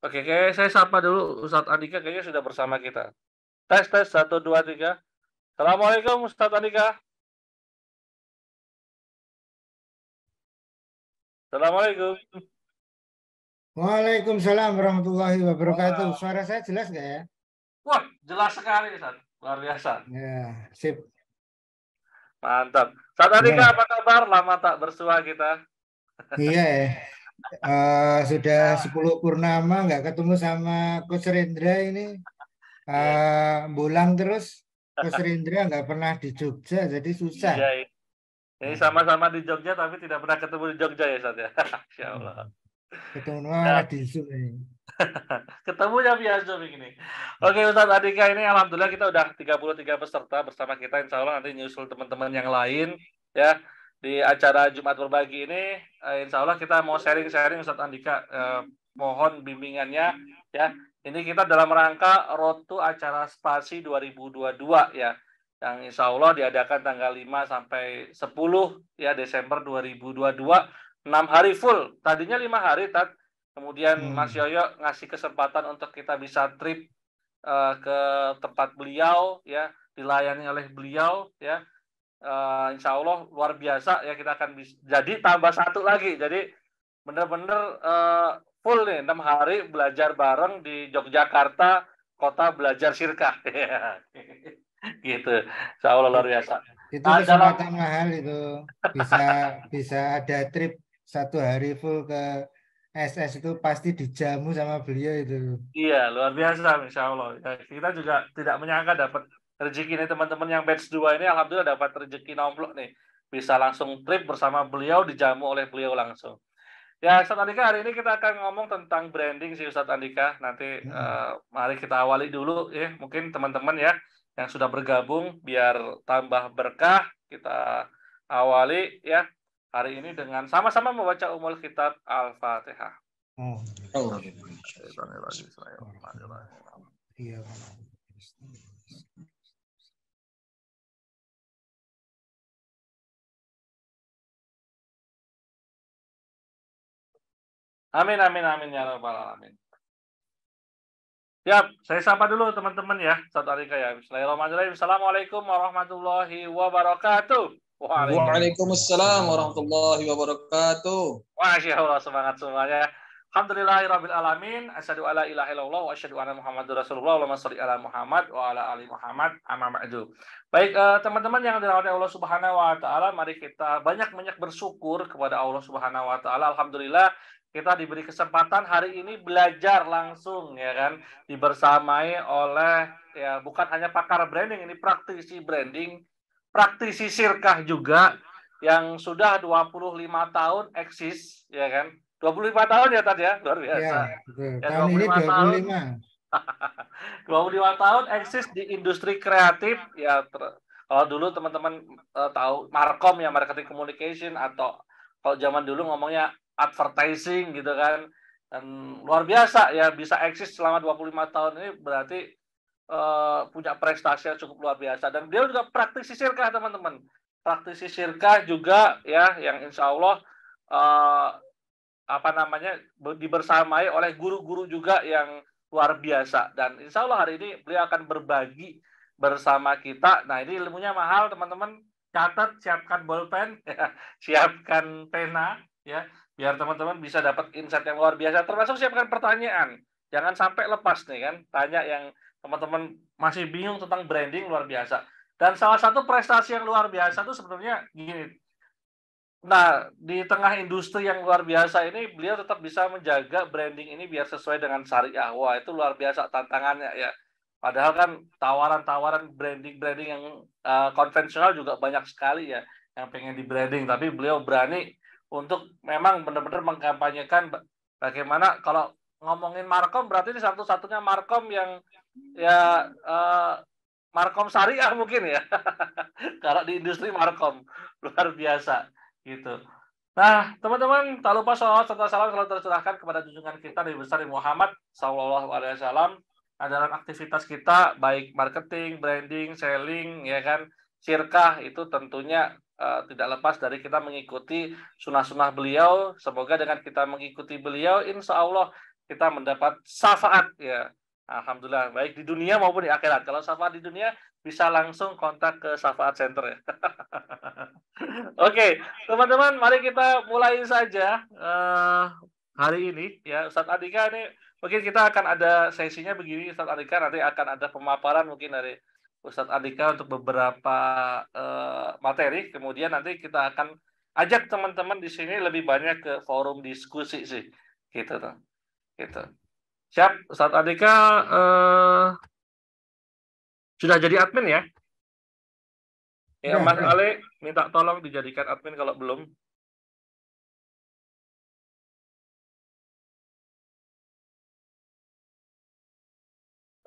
Oke, kayak saya sapa dulu Ustadz Andika kayaknya sudah bersama kita. Tes tes satu dua tiga. Assalamualaikum Ustadz Andika. Assalamualaikum. Waalaikumsalam warahmatullahi wabarakatuh. Wah. Suara saya jelas nggak ya? Wah, jelas sekali, Ustaz. Luar biasa. Ya, sip. Mantap. Ustaz Andika, ya. apa kabar? Lama tak bersua kita. Iya ya uh, sudah 10 ya. purnama nggak ketemu sama Coach Rendra ini. Uh, bulang terus Coach Rendra nggak pernah di Jogja jadi susah. Iya, iya. Ini hmm. sama-sama di Jogja tapi tidak pernah ketemu di Jogja ya Sat ya. Insya hmm. Allah. Ketemu nah. di Jogja ini. Ketemunya via Zoom ini. Oke Ustaz Adika ini Alhamdulillah kita udah 33 peserta bersama kita Insya Allah nanti nyusul teman-teman yang lain ya di acara Jumat Berbagi ini uh, insya Allah kita mau sharing-sharing Ustadz Andika uh, mohon bimbingannya ya ini kita dalam rangka rotu acara Spasi 2022 ya yang insya Allah diadakan tanggal 5 sampai 10 ya Desember 2022 6 hari full tadinya lima hari tat kemudian hmm. Mas Yoyo ngasih kesempatan untuk kita bisa trip uh, ke tempat beliau ya dilayani oleh beliau ya uh, insya Allah luar biasa ya kita akan bisa. Jadi tambah satu lagi. Jadi benar-benar uh, eh, full nih enam hari belajar bareng di Yogyakarta kota belajar sirkah. gitu. Insya Allah luar biasa. Itu nah, mahal itu. Bisa bisa ada trip satu hari full ke SS itu pasti dijamu sama beliau itu. Iya, luar biasa Insya Allah. Ya, kita juga tidak menyangka dapat rezeki nih teman-teman yang batch 2 ini alhamdulillah dapat rezeki nomplok nih. Bisa langsung trip bersama beliau dijamu oleh beliau langsung. Ya, Ustaz Andika, hari ini kita akan ngomong tentang branding sih Ustaz Andika. Nanti uh, mari kita awali dulu ya, mungkin teman-teman ya yang sudah bergabung biar tambah berkah kita awali ya hari ini dengan sama-sama membaca umul kitab Al-Fatihah. Oh. Amin, amin, amin, ya Rabbal Alamin. Ya, saya sapa dulu teman-teman ya. Satu hari kaya. Bismillahirrahmanirrahim. Assalamualaikum warahmatullahi wabarakatuh. Waalaikumsalam, Waalaikumsalam warahmatullahi wabarakatuh. Masya Allah, semangat semuanya. Alhamdulillahi rabbil alamin. Asyhadu alla ilaha illallah wa asyhadu anna Muhammadur Rasulullah. Allahumma shalli ala Muhammad wa ala ali Muhammad. Amma ma'adu. Baik, eh, teman-teman eh, yang dirahmati Allah Subhanahu wa taala, mari kita banyak-banyak bersyukur kepada Allah Subhanahu wa taala. Alhamdulillah kita diberi kesempatan hari ini belajar langsung ya kan dibersamai oleh ya bukan hanya pakar branding ini praktisi branding praktisi sirkah juga yang sudah 25 tahun eksis ya kan 25 tahun ya tadi ya luar ya, biasa ya, betul. ya 25 ini 25 tahun 25 tahun eksis di industri kreatif ya ter, kalau dulu teman-teman uh, tahu markom ya marketing communication atau kalau zaman dulu ngomongnya advertising gitu kan dan luar biasa ya bisa eksis selama 25 tahun ini berarti uh, punya prestasi yang cukup luar biasa dan dia juga praktisi sirkah teman-teman praktisi sirkah juga ya yang insya Allah uh, apa namanya dibersamai oleh guru-guru juga yang luar biasa dan insya Allah hari ini beliau akan berbagi bersama kita nah ini ilmunya mahal teman-teman catat siapkan bolpen ya, siapkan pena ya biar teman-teman bisa dapat insight yang luar biasa termasuk siapkan pertanyaan jangan sampai lepas nih kan tanya yang teman-teman masih bingung tentang branding luar biasa dan salah satu prestasi yang luar biasa itu sebenarnya gini nah di tengah industri yang luar biasa ini beliau tetap bisa menjaga branding ini biar sesuai dengan syariah wah itu luar biasa tantangannya ya padahal kan tawaran-tawaran branding-branding yang uh, konvensional juga banyak sekali ya yang pengen di branding tapi beliau berani untuk memang benar-benar mengkampanyekan bagaimana kalau ngomongin Markom berarti ini satu-satunya Markom yang ya uh, Markom syariah mungkin ya. kalau di industri Markom luar biasa gitu. Nah, teman-teman, tak lupa salawat serta salam selalu tercurahkan kepada junjungan kita di besar Muhammad sallallahu alaihi wasallam. Nah, dalam aktivitas kita baik marketing, branding, selling ya kan, sirkah itu tentunya Eh, tidak lepas dari kita mengikuti sunnah-sunnah beliau. Semoga dengan kita mengikuti beliau, insya Allah kita mendapat syafaat ya. Alhamdulillah, baik di dunia maupun di akhirat. Kalau syafaat di dunia, bisa langsung kontak ke syafaat center ya. Oke, okay. teman-teman, mari kita mulai saja uh, hari ini ya. Ustadz Adika ini mungkin kita akan ada sesinya begini Ustadz Adika nanti akan ada pemaparan mungkin dari Ustadz Andika untuk beberapa uh, materi. Kemudian nanti kita akan ajak teman-teman di sini lebih banyak ke forum diskusi sih, gitu tuh, gitu. Siap, Ustadz Andika uh, sudah jadi admin ya? Ya, Mas Ale minta tolong dijadikan admin kalau belum.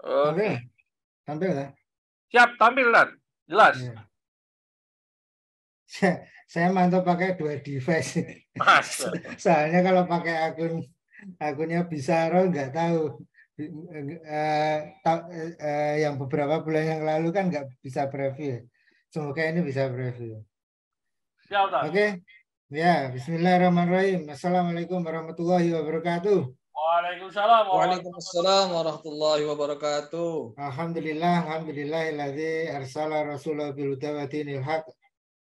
Oke, okay. sampai ya. Siap, tampilan Jelas. Ya. Saya, saya mantap pakai dua device. Mas. Soalnya kalau pakai akun akunnya bisa Bisaro nggak tahu. Uh, uh, yang beberapa bulan yang lalu kan nggak bisa preview. Semoga ini bisa preview. Oke. Okay. Ya, bismillahirrahmanirrahim. Assalamualaikum warahmatullahi wabarakatuh. Waalaikumsalam. Waalaikumsalam warahmatullahi wabarakatuh. Alhamdulillah, alhamdulillah alladzi arsala rasulahu bil huda wa dinil haq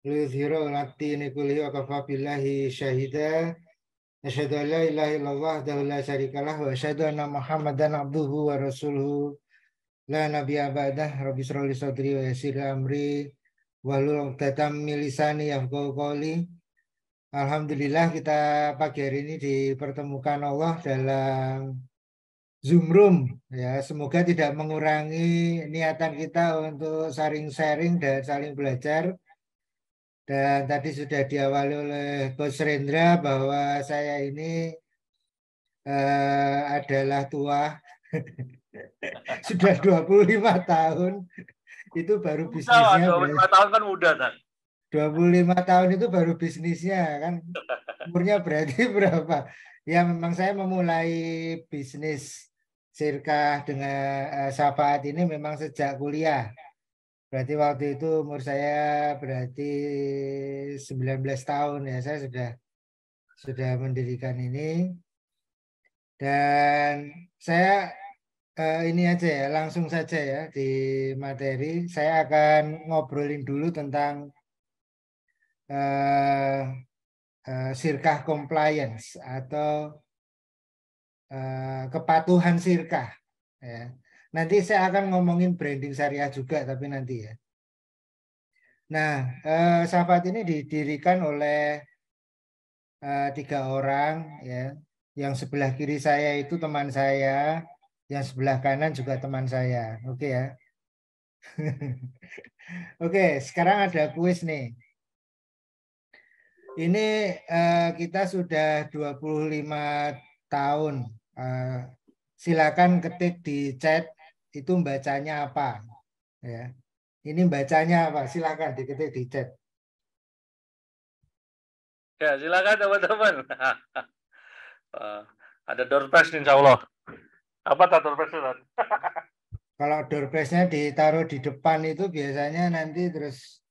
liyuzhirahu 'alad dini wa kafa billahi syahida. Asyhadu an la ilaha illallah wa la syarikalah wa asyhadu anna Muhammadan abduhu wa rasuluhu. La nabiyya ba'dah. Rabbi shrah sadri wa yassir amri wa 'uqdatam tatam milisani yafqahu qawli. Alhamdulillah kita pagi hari ini dipertemukan Allah dalam Zoom Room. Ya, semoga tidak mengurangi niatan kita untuk saring-sharing dan saling belajar. Dan tadi sudah diawali oleh Bos Rendra bahwa saya ini eh, adalah tua. sudah 25 tahun. Itu baru bisnisnya bisnisnya. 25 tahun kan muda, kan? 25 tahun itu baru bisnisnya kan. Umurnya berarti berapa? Ya memang saya memulai bisnis sirkah dengan uh, syafaat ini memang sejak kuliah. Berarti waktu itu umur saya berarti 19 tahun ya saya sudah sudah mendirikan ini. Dan saya uh, ini aja ya, langsung saja ya di materi. Saya akan ngobrolin dulu tentang eh, eh, sirkah compliance atau eh, kepatuhan sirkah. Ya. Nanti saya akan ngomongin branding syariah juga, tapi nanti ya. Nah, eh, sahabat ini didirikan oleh eh, tiga orang, ya. Yang sebelah kiri saya itu teman saya, yang sebelah kanan juga teman saya. Oke okay, ya. Oke, okay, sekarang ada kuis nih. Ini uh, kita sudah 25 tahun. Uh, silakan ketik di chat itu bacanya apa. Ya. Ini bacanya apa? Silakan diketik di chat. Ya, silakan teman-teman. uh, ada door prize insya Allah. Apa tak door prize? Kalau door prize-nya ditaruh di depan itu biasanya nanti terus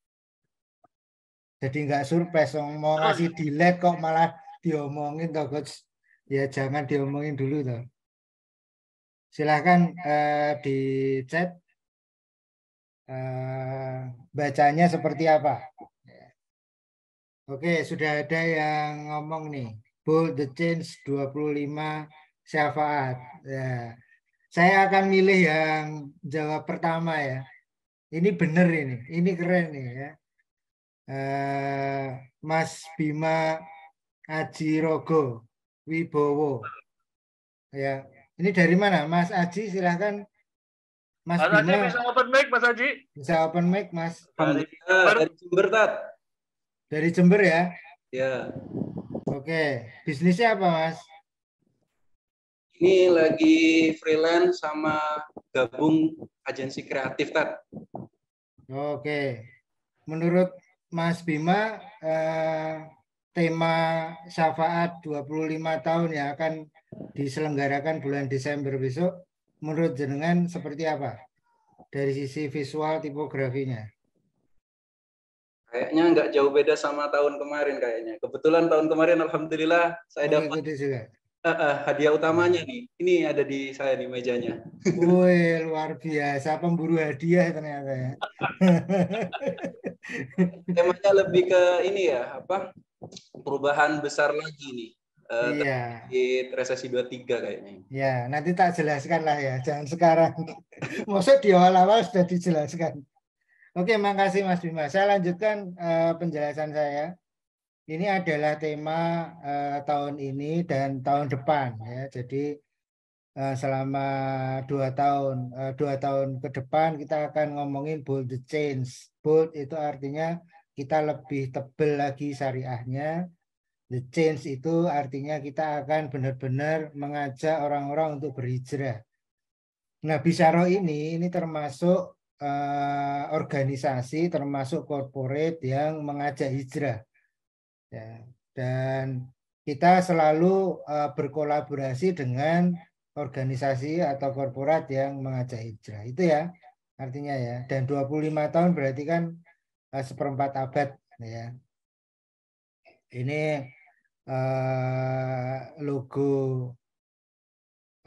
jadi nggak surprise mau ngasih delay kok malah diomongin toh coach. Ya jangan diomongin dulu toh. Silahkan uh, di chat uh, bacanya seperti apa. Oke, sudah ada yang ngomong nih. bull the change 25 syafaat. Ya. Saya akan milih yang jawab pertama ya. Ini bener ini. Ini keren nih ya. Eh, Mas Bima Aji Rogo Wibowo. Ya, ini dari mana, Mas Aji? Silahkan. Mas, Mas Bima. Aji bisa open mic, Mas Aji. Bisa open mic, Mas. Dari, eh, dari Jember, Tat. Dari Jember ya? Ya. Oke, bisnisnya apa, Mas? Ini lagi freelance sama gabung agensi kreatif, Tat. Oke. Menurut Mas Bima eh, tema syafaat 25 tahun yang akan diselenggarakan bulan Desember besok menurut jenengan seperti apa dari sisi visual tipografinya? Kayaknya nggak jauh beda sama tahun kemarin kayaknya. Kebetulan tahun kemarin alhamdulillah saya oh, dapat gitu juga. Uh, uh, hadiah utamanya hmm. nih, ini ada di saya nih mejanya. Woi luar biasa pemburu hadiah ternyata ya. Temanya lebih ke ini ya apa perubahan besar lagi nih. Uh, iya. Di resesi 23 kayaknya. Iya, nanti tak jelaskan lah ya, jangan sekarang. Maksud di awal-awal sudah dijelaskan. Oke, makasih Mas Bima. Saya lanjutkan uh, penjelasan saya ini adalah tema uh, tahun ini dan tahun depan ya. Jadi uh, selama dua tahun uh, dua tahun ke depan kita akan ngomongin bold the change. Bold itu artinya kita lebih tebel lagi syariahnya. The change itu artinya kita akan benar-benar mengajak orang-orang untuk berhijrah. Nah, Bisaro ini ini termasuk uh, organisasi termasuk corporate yang mengajak hijrah Ya, dan kita selalu uh, berkolaborasi dengan organisasi atau korporat yang mengajak hijrah. Itu ya artinya ya. Dan 25 tahun berarti kan uh, seperempat abad ya. Ini uh, logo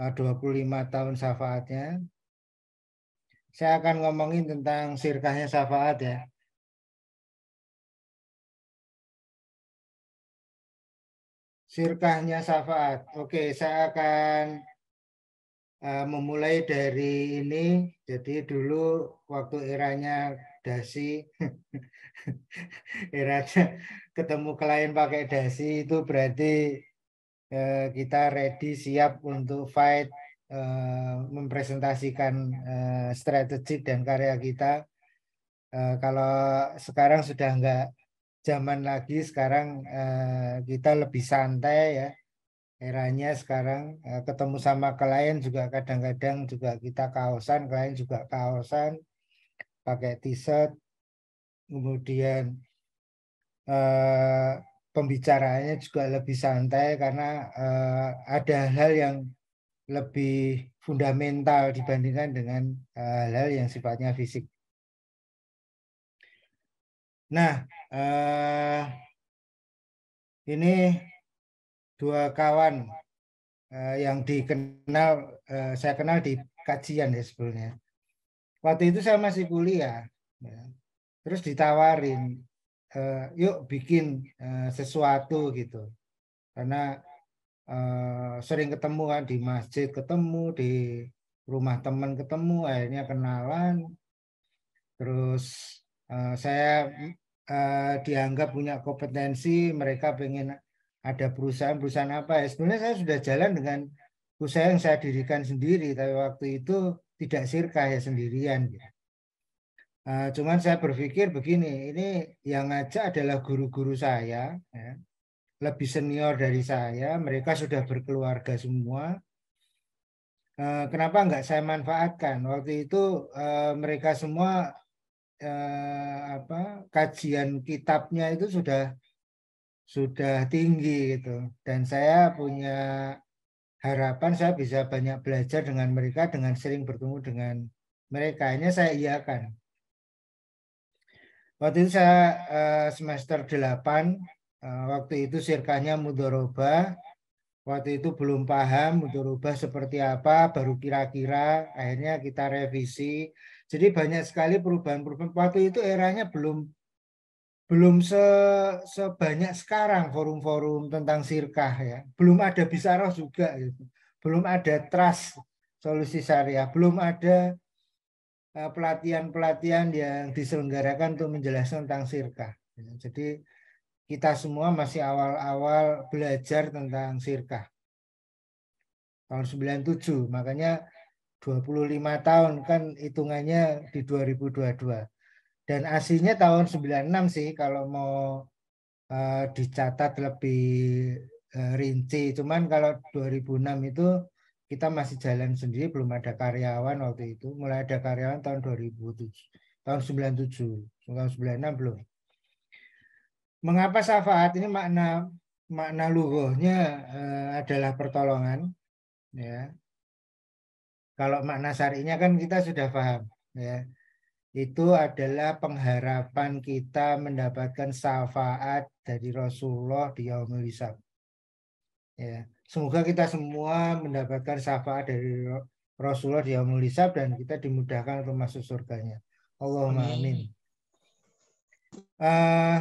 uh, 25 tahun syafaatnya. Saya akan ngomongin tentang sirkahnya syafaat ya. Firkahnya syafaat. Oke, saya akan eh, memulai dari ini. Jadi dulu waktu eranya dasi, eranya ketemu klien pakai dasi itu berarti eh, kita ready siap untuk fight, eh, mempresentasikan strategi dan karya kita. kalau sekarang sudah enggak zaman lagi sekarang eh, kita lebih santai ya eranya sekarang eh, ketemu sama klien juga kadang-kadang juga kita kaosan klien juga kaosan pakai t-shirt kemudian eh, pembicaraannya juga lebih santai karena ada hal-hal yang lebih fundamental dibandingkan dengan hal-hal yang sifatnya fisik. Nah, uh, ini dua kawan uh, yang dikenal uh, saya kenal di kajian ya sebelumnya. Waktu itu saya masih kuliah, ya. terus ditawarin, uh, yuk bikin uh, sesuatu gitu, karena uh, sering ketemu kan di masjid, ketemu di rumah teman ketemu, akhirnya kenalan, terus uh, saya Eh, dianggap punya kompetensi, mereka pengen ada perusahaan-perusahaan apa ya. Sebenarnya saya sudah jalan dengan usaha yang saya dirikan sendiri, tapi waktu itu tidak sirka ya sendirian. Ya. Eh, cuman saya berpikir begini, ini yang ngajak adalah guru-guru saya, ya, lebih senior dari saya, mereka sudah berkeluarga semua. Eh, kenapa nggak saya manfaatkan? Waktu itu mereka semua eh, apa kajian kitabnya itu sudah sudah tinggi gitu dan saya punya harapan saya bisa banyak belajar dengan mereka dengan sering bertemu dengan mereka ini saya iakan waktu itu saya eh, semester 8 eh, waktu itu sirkahnya mudoroba waktu itu belum paham mudoroba seperti apa baru kira-kira akhirnya kita revisi jadi banyak sekali perubahan-perubahan. Waktu itu eranya belum belum se, sebanyak sekarang forum-forum tentang sirkah ya. Belum ada bisaroh juga gitu. Belum ada trust solusi syariah, belum ada e, pelatihan-pelatihan yang diselenggarakan untuk menjelaskan tentang sirkah. Jadi kita semua masih awal-awal belajar tentang sirkah. Tahun 97, makanya 25 tahun kan hitungannya di 2022. Dan aslinya tahun 96 sih kalau mau uh, dicatat lebih uh, rinci. Cuman kalau 2006 itu kita masih jalan sendiri belum ada karyawan waktu itu. Mulai ada karyawan tahun 2007, tahun 97, tahun 96 belum. Mengapa syafaat ini makna makna lugohnya uh, adalah pertolongan ya kalau makna syar'inya kan kita sudah paham ya. Itu adalah pengharapan kita mendapatkan syafaat dari Rasulullah di yaumul hisab. Ya, semoga kita semua mendapatkan syafaat dari Rasulullah di yaumul hisab dan kita dimudahkan untuk masuk surganya. Allahumma amin. amin. Uh, eh,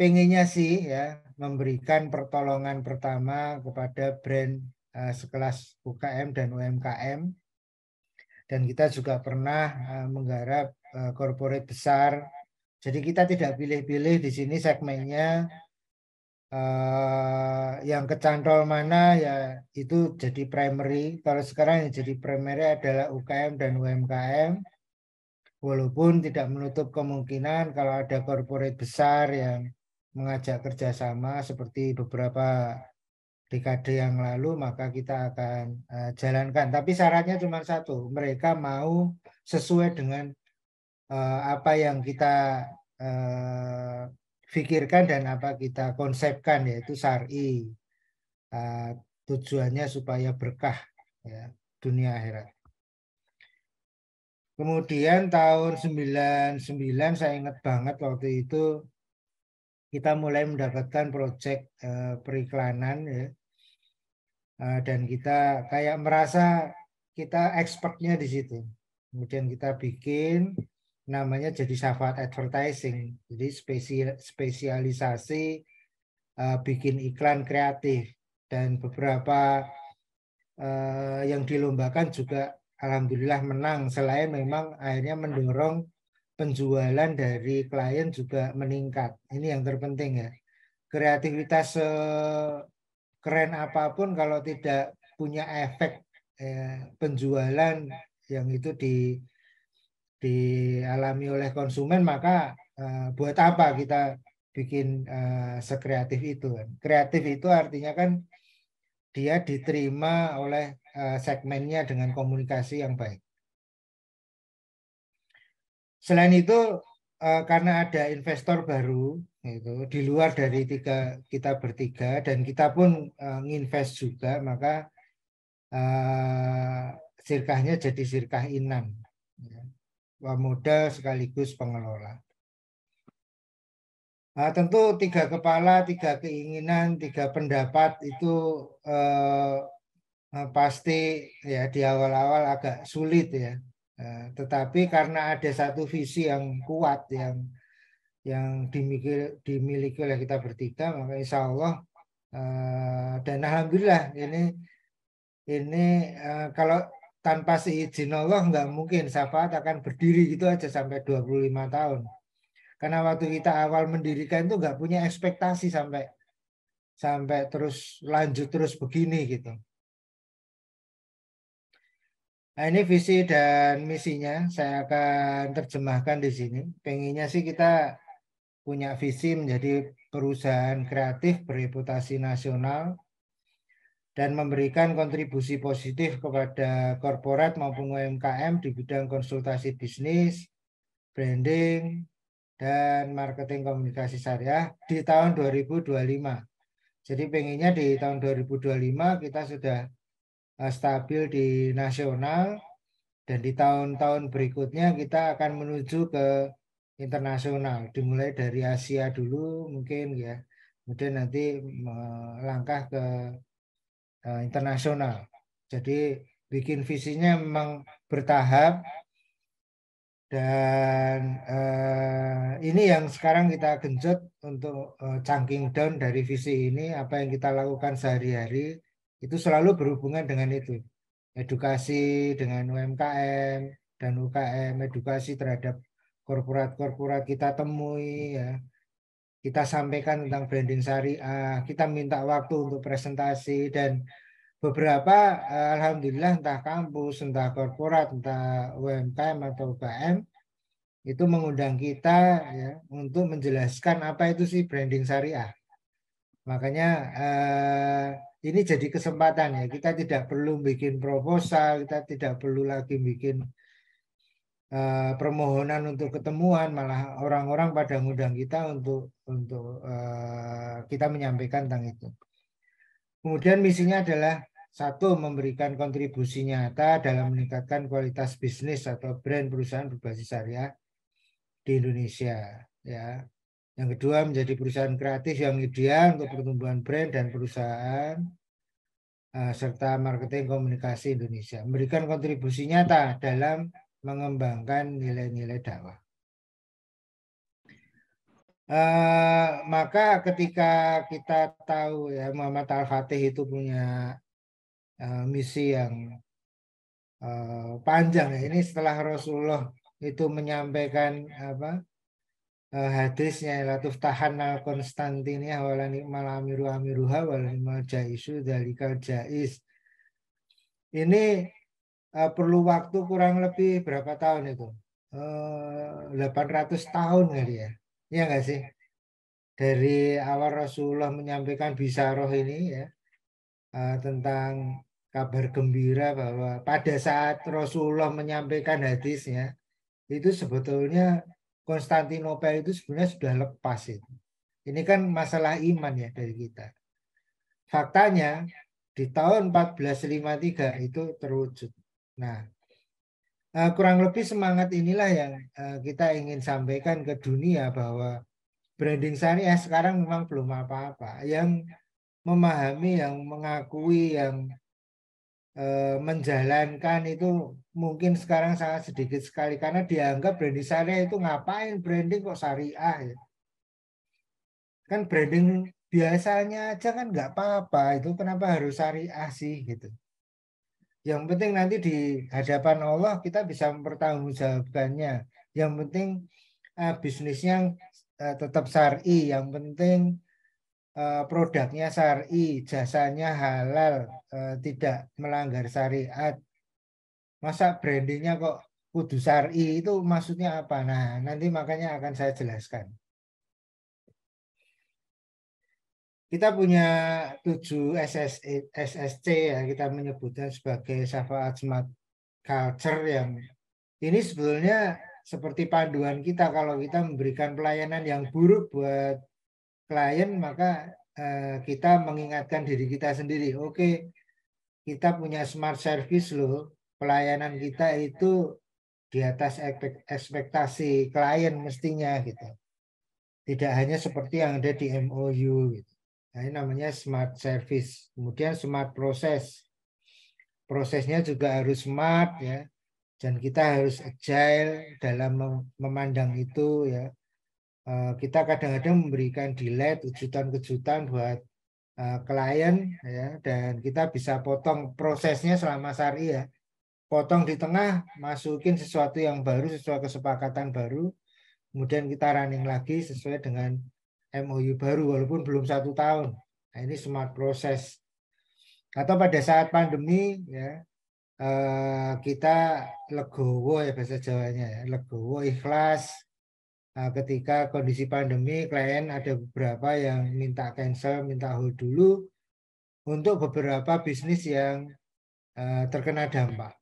pengennya sih ya memberikan pertolongan pertama kepada brand uh, sekelas UKM dan UMKM dan kita juga pernah eh, menggarap corporate eh, besar. Jadi kita tidak pilih-pilih di sini segmennya eh, yang kecantol mana ya itu jadi primary. Kalau sekarang yang jadi primary adalah UKM dan UMKM. Walaupun tidak menutup kemungkinan kalau ada corporate besar yang mengajak kerjasama seperti beberapa dekade yang lalu maka kita akan uh, jalankan. Tapi syaratnya cuma satu, mereka mau sesuai dengan uh, apa yang kita uh, pikirkan dan apa kita konsepkan yaitu syari. Uh, tujuannya supaya berkah ya, dunia akhirat. Kemudian tahun 99 saya ingat banget waktu itu kita mulai mendapatkan proyek eh, periklanan ya. Eh, dan kita kayak merasa kita expertnya di situ. Kemudian kita bikin namanya jadi syafaat advertising. Jadi spesial, spesialisasi eh, bikin iklan kreatif dan beberapa yang dilombakan juga alhamdulillah menang selain memang akhirnya mendorong penjualan dari klien juga meningkat. Ini yang terpenting ya. Kreativitas eh, keren apapun kalau tidak punya efek eh, penjualan yang itu di dialami oleh konsumen maka eh, buat apa kita bikin sekreatif itu kan? Kreatif itu artinya kan dia diterima oleh segmennya dengan komunikasi yang baik. Selain itu eh, karena ada investor baru itu di luar dari tiga kita bertiga dan kita pun eh, nginvest juga maka eh, sirkahnya jadi sirkah inan pemuda ya. sekaligus pengelola. Nah, tentu tiga kepala, tiga keinginan, tiga pendapat itu eh, pasti ya di awal-awal agak sulit ya. Nah, tetapi karena ada satu visi yang kuat yang yang dimiliki, dimiliki oleh kita bertiga maka insya Allah eh, dan alhamdulillah ini ini eh, kalau tanpa seizin Allah nggak mungkin syafaat akan berdiri gitu aja sampai 25 tahun karena waktu kita awal mendirikan itu nggak punya ekspektasi sampai sampai terus lanjut terus begini gitu Nah, ini visi dan misinya saya akan terjemahkan di sini. Pengennya sih kita punya visi menjadi perusahaan kreatif bereputasi nasional dan memberikan kontribusi positif kepada korporat maupun UMKM di bidang konsultasi bisnis, branding, dan marketing komunikasi syariah di tahun 2025. Jadi pengennya di tahun 2025 kita sudah Eh, stabil di nasional dan di tahun-tahun berikutnya kita akan menuju ke internasional dimulai dari Asia dulu mungkin ya kemudian nanti melangkah ke eh, internasional jadi bikin visinya memang bertahap dan eh, ini yang sekarang kita genjot untuk eh, chunking down dari visi ini apa yang kita lakukan sehari-hari itu selalu berhubungan dengan itu. Edukasi dengan UMKM dan UKM, edukasi terhadap korporat-korporat kita temui ya. Kita sampaikan tentang branding syariah, kita minta waktu untuk presentasi dan beberapa eh, alhamdulillah entah kampus, entah korporat, entah UMKM atau UKM itu mengundang kita ya untuk menjelaskan apa itu sih branding syariah. Makanya eh, ini jadi kesempatan ya. Kita tidak perlu bikin proposal, kita tidak perlu lagi bikin eh, permohonan untuk ketemuan, malah orang-orang pada ngundang kita untuk untuk eh, kita menyampaikan tentang itu. Kemudian misinya adalah satu memberikan kontribusi nyata dalam meningkatkan kualitas bisnis atau brand perusahaan berbasis syariah di Indonesia ya yang kedua, menjadi perusahaan kreatif yang ideal untuk pertumbuhan brand dan perusahaan eh, serta marketing komunikasi Indonesia. Memberikan kontribusi nyata dalam mengembangkan nilai-nilai dakwah. Uh, maka ketika kita tahu ya Muhammad Al-Fatih itu punya uh, misi yang uh, panjang ya. Ini setelah Rasulullah itu menyampaikan apa Eh, hadisnya la tuftahan al konstantinia wala nikmal amiru amiruha wala nikmal jaisu dalikal jais ini uh, perlu waktu kurang lebih berapa tahun itu uh, eh, 800 tahun kali ya Iya nggak sih dari awal Rasulullah menyampaikan bisaroh ini ya uh, tentang kabar gembira bahwa pada saat Rasulullah menyampaikan hadisnya itu sebetulnya Konstantinopel itu sebenarnya sudah lepas itu. Ini kan masalah iman ya dari kita. Faktanya di tahun 1453 itu terwujud. Nah, eh, kurang lebih semangat inilah yang eh, kita ingin sampaikan ke dunia bahwa branding syariah ya sekarang memang belum apa-apa. Yang memahami, yang mengakui, yang Eh, menjalankan itu mungkin sekarang sangat sedikit sekali karena dianggap branding syariah itu ngapain branding kok syariah ya. Kan branding biasanya aja kan nggak apa-apa itu kenapa harus syariah sih gitu. Yang penting nanti di hadapan Allah kita bisa mempertanggungjawabkannya. Yang penting uh, bisnisnya eh, tetap syari, yang penting Eh, produknya syari, jasanya halal, eh, tidak melanggar syariat. Masa brandingnya kok kudu syari itu maksudnya apa? Nah, nanti makanya akan saya jelaskan. Kita punya tujuh SSC e, ya, kita menyebutnya sebagai syafaat smart culture yang ini sebetulnya seperti panduan kita kalau kita memberikan pelayanan yang buruk buat klien maka eh, kita mengingatkan diri kita sendiri oke okay, kita punya smart service loh pelayanan kita itu di atas ekspektasi klien mestinya gitu tidak hanya seperti yang ada di MOU gitu. Nah, ini namanya smart service kemudian smart proses prosesnya juga harus smart ya dan kita harus agile dalam memandang itu ya Eh, kita kadang-kadang memberikan delay kejutan-kejutan buat eh, klien ya dan kita bisa potong prosesnya selama sehari ya potong di tengah masukin sesuatu yang baru sesuai kesepakatan baru kemudian kita running lagi sesuai dengan MOU baru walaupun belum satu tahun nah, ini smart proses atau pada saat pandemi ya eh, kita legowo ya bahasa Jawanya ya legowo ikhlas Nah, ketika kondisi pandemi, klien ada beberapa yang minta cancel, minta hold dulu untuk beberapa bisnis yang uh, terkena dampak.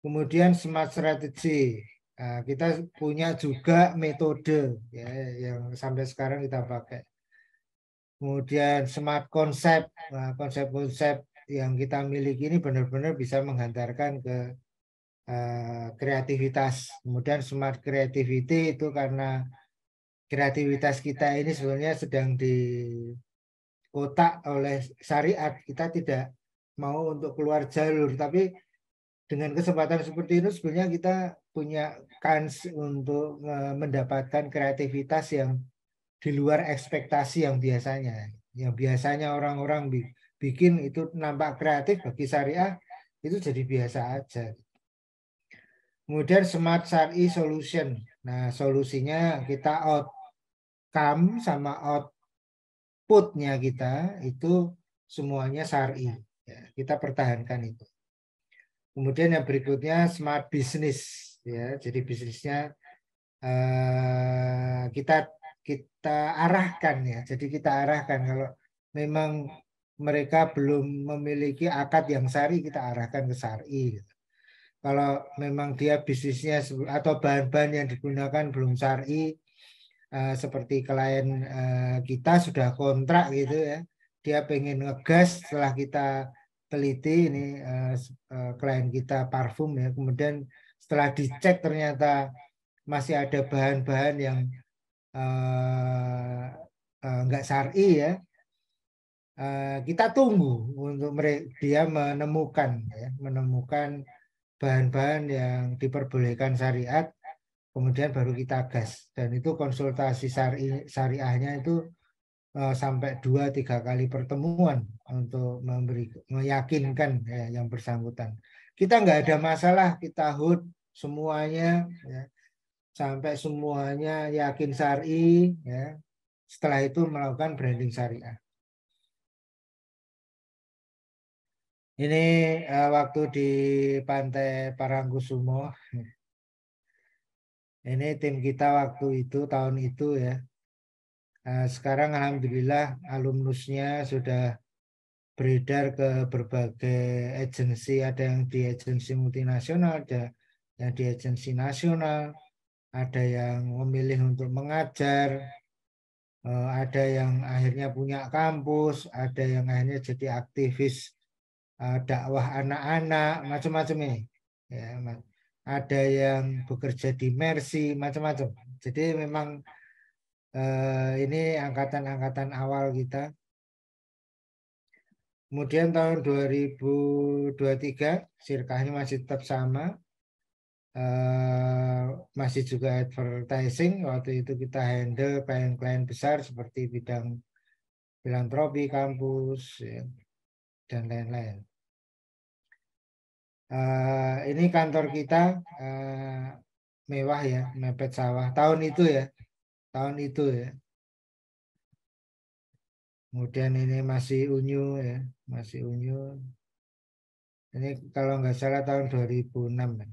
Kemudian smart strategy, nah, kita punya juga metode ya, yang sampai sekarang kita pakai. Kemudian smart konsep, nah, konsep-konsep yang kita miliki ini benar-benar bisa menghantarkan ke Eh, kreativitas. Kemudian smart creativity itu karena kreativitas kita ini sebenarnya sedang di kotak oleh syariat kita tidak mau untuk keluar jalur tapi dengan kesempatan seperti ini sebenarnya kita punya kans untuk eh, mendapatkan kreativitas yang di luar ekspektasi yang biasanya yang biasanya orang-orang bikin itu nampak kreatif bagi syariah itu jadi biasa aja Kemudian smart SARI solution. Nah, solusinya kita outcome sama outputnya kita itu semuanya SARI. Ya, kita pertahankan itu. Kemudian yang berikutnya smart business. Ya, jadi bisnisnya uh, kita kita arahkan ya. Jadi kita arahkan kalau memang mereka belum memiliki akad yang sari kita arahkan ke sari. Gitu kalau memang dia bisnisnya atau bahan-bahan yang digunakan belum syari uh, seperti klien uh, kita sudah kontrak gitu ya dia pengen ngegas setelah kita teliti ini uh, klien kita parfum ya kemudian setelah dicek ternyata masih ada bahan-bahan yang uh, uh, nggak syari ya uh, kita tunggu untuk dia menemukan ya, menemukan bahan-bahan yang diperbolehkan syariat, kemudian baru kita gas. Dan itu konsultasi syari syariahnya itu uh, sampai dua tiga kali pertemuan untuk memberi meyakinkan ya, yang bersangkutan. Kita nggak ada masalah, kita hut semuanya ya, sampai semuanya yakin syari, ya. Setelah itu melakukan branding syariah. Ini eh, waktu di Pantai Parangkusumo. Ini tim kita waktu itu tahun itu ya. Nah, sekarang alhamdulillah alumnusnya sudah beredar ke berbagai agensi. Ada yang di agensi multinasional, ada yang di agensi nasional, ada yang memilih untuk mengajar, eh, ada yang akhirnya punya kampus, ada yang akhirnya jadi aktivis Eh, dakwah anak-anak macam-macam ini ya ada yang bekerja di Mercy macam-macam jadi memang eh, ini angkatan-angkatan awal kita kemudian tahun 2023 sirkahnya masih tetap sama eh, masih juga advertising waktu itu kita handle klien-klien besar seperti bidang filantropi kampus ya, dan lain-lain Uh, ini kantor kita uh, mewah ya, mepet sawah. Tahun itu ya, tahun itu ya. Kemudian ini masih unyu ya, masih unyu. Ini kalau nggak salah tahun 2006 ya.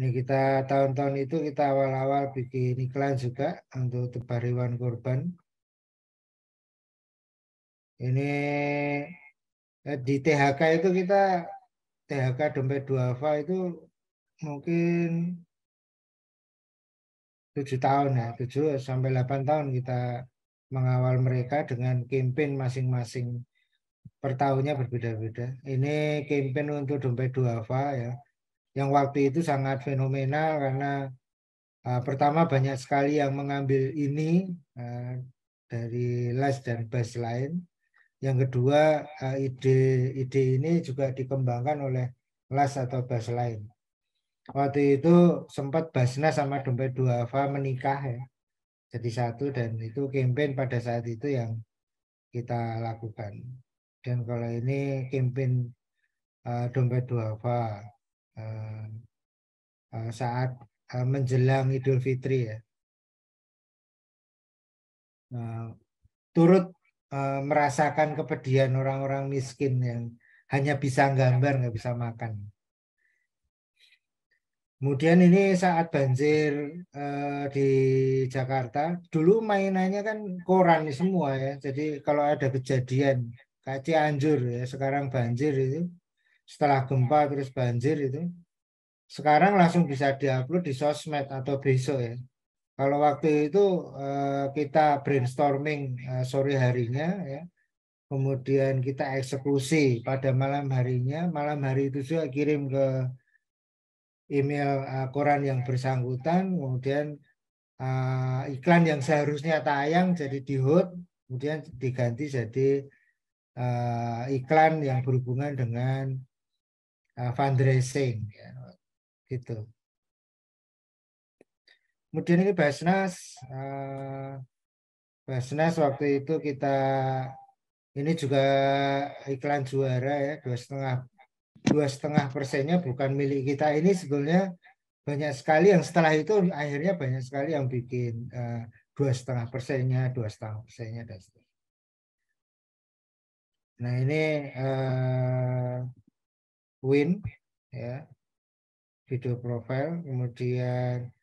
Ini kita tahun-tahun itu kita awal-awal bikin iklan juga untuk tebar hewan kurban. Ini eh, di THK itu kita THK dompet duafa itu mungkin tujuh tahun ya, tujuh sampai delapan tahun kita mengawal mereka dengan kempen masing-masing per tahunnya berbeda-beda. Ini kempen untuk dompet duafa ya, yang waktu itu sangat fenomenal karena uh, pertama banyak sekali yang mengambil ini uh, dari les dan base lain yang kedua, ide-ide eh, ini juga dikembangkan oleh Las atau Bas lain. Waktu itu sempat Basna sama Dompet Duafa menikah ya. Jadi satu dan itu campaign pada saat itu yang kita lakukan. Dan kalau ini campaign eh, Dompet Duafa eh, saat menjelang Idul Fitri ya. Uh, turut Eh, merasakan kepedihan orang-orang miskin yang hanya bisa gambar nggak bisa makan. Kemudian ini saat banjir uh, di Jakarta, dulu mainannya kan koran semua ya. Jadi kalau ada kejadian kayak Cianjur ya, sekarang banjir itu, setelah gempa terus banjir itu, sekarang langsung bisa diupload di sosmed atau besok ya. Kalau waktu itu eh, kita brainstorming eh, sore harinya, ya. kemudian kita eksekusi pada malam harinya. Malam hari itu juga kirim ke email eh, koran yang bersangkutan, kemudian iklan yang seharusnya tayang jadi di kemudian diganti jadi iklan yang berhubungan dengan fundraising, ya. gitu kemudian ini Basnas eh, Basnas waktu itu kita ini juga iklan juara ya dua setengah dua setengah persennya bukan milik kita ini sebetulnya banyak sekali yang setelah itu akhirnya banyak sekali yang bikin eh, dua setengah persennya dua setengah persennya dan seterusnya. Nah ini uh, win ya video profile kemudian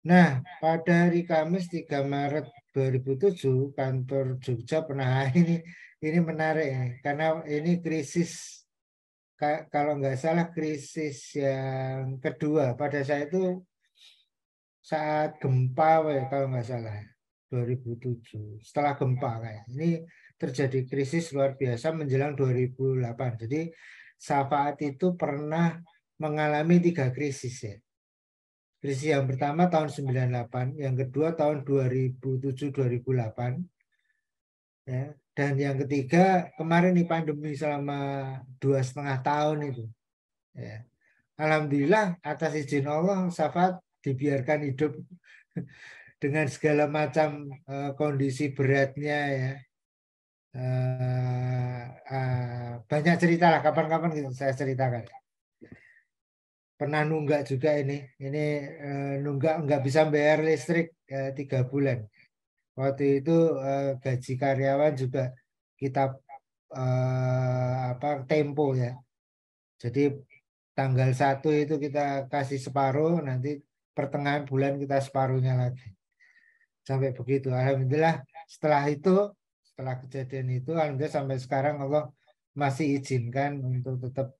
Nah, nah, pada hari Kamis 3 Maret 2007 kantor Jogja pernah ah, ini ini menarik ya, karena ini krisis kalau nggak salah krisis yang kedua pada saat itu saat gempa kalau nggak salah 2007 setelah gempa nah. kayak ini terjadi krisis luar biasa menjelang 2008 jadi Safaat itu pernah mengalami tiga krisis ya krisis yang pertama tahun 98, yang kedua tahun 2007-2008, ya, dan yang ketiga kemarin nih pandemi selama dua setengah tahun itu. Ya. Alhamdulillah atas izin Allah Safat dibiarkan hidup dengan segala macam eh, kondisi beratnya ya. Eh, eh, banyak cerita lah kapan-kapan saya ceritakan ya pernah nunggak juga ini. Ini uh, nunggak nggak bisa bayar listrik eh, tiga uh, bulan. Waktu itu uh, gaji karyawan juga kita uh, apa tempo ya. Jadi tanggal satu itu kita kasih separuh, nanti pertengahan bulan kita separuhnya lagi. Sampai begitu. Alhamdulillah setelah itu, setelah kejadian itu, alhamdulillah sampai sekarang Allah masih izinkan untuk tetap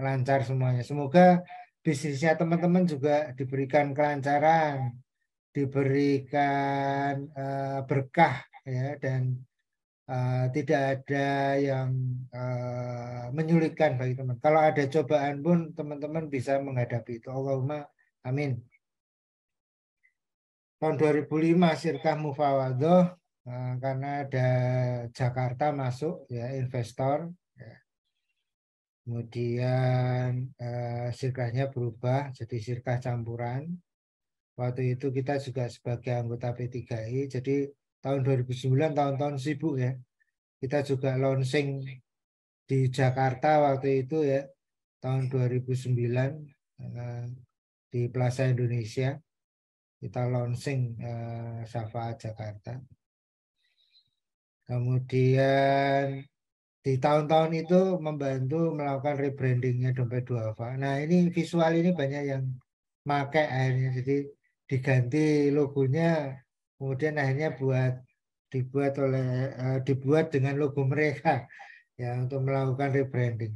lancar semuanya. Semoga bisnisnya teman-teman juga diberikan kelancaran, diberikan uh, berkah ya dan uh, tidak ada yang uh, menyulitkan bagi teman. Kalau ada cobaan pun teman-teman bisa menghadapi itu. Allahumma amin. Tahun 2005 Sirkah Mufawadoh uh, karena ada Jakarta masuk ya investor Kemudian eh, sirkahnya berubah jadi sirkah campuran. Waktu itu kita juga sebagai anggota P3I, jadi tahun 2009 tahun-tahun sibuk ya. Kita juga launching di Jakarta waktu itu ya, tahun 2009 eh, di Plaza Indonesia. Kita launching eh, Safa Jakarta. Kemudian di tahun-tahun itu membantu melakukan rebrandingnya dompet Dua Duafa. Nah ini visual ini banyak yang pakai akhirnya jadi diganti logonya kemudian akhirnya buat dibuat oleh eh, dibuat dengan logo mereka ya untuk melakukan rebranding.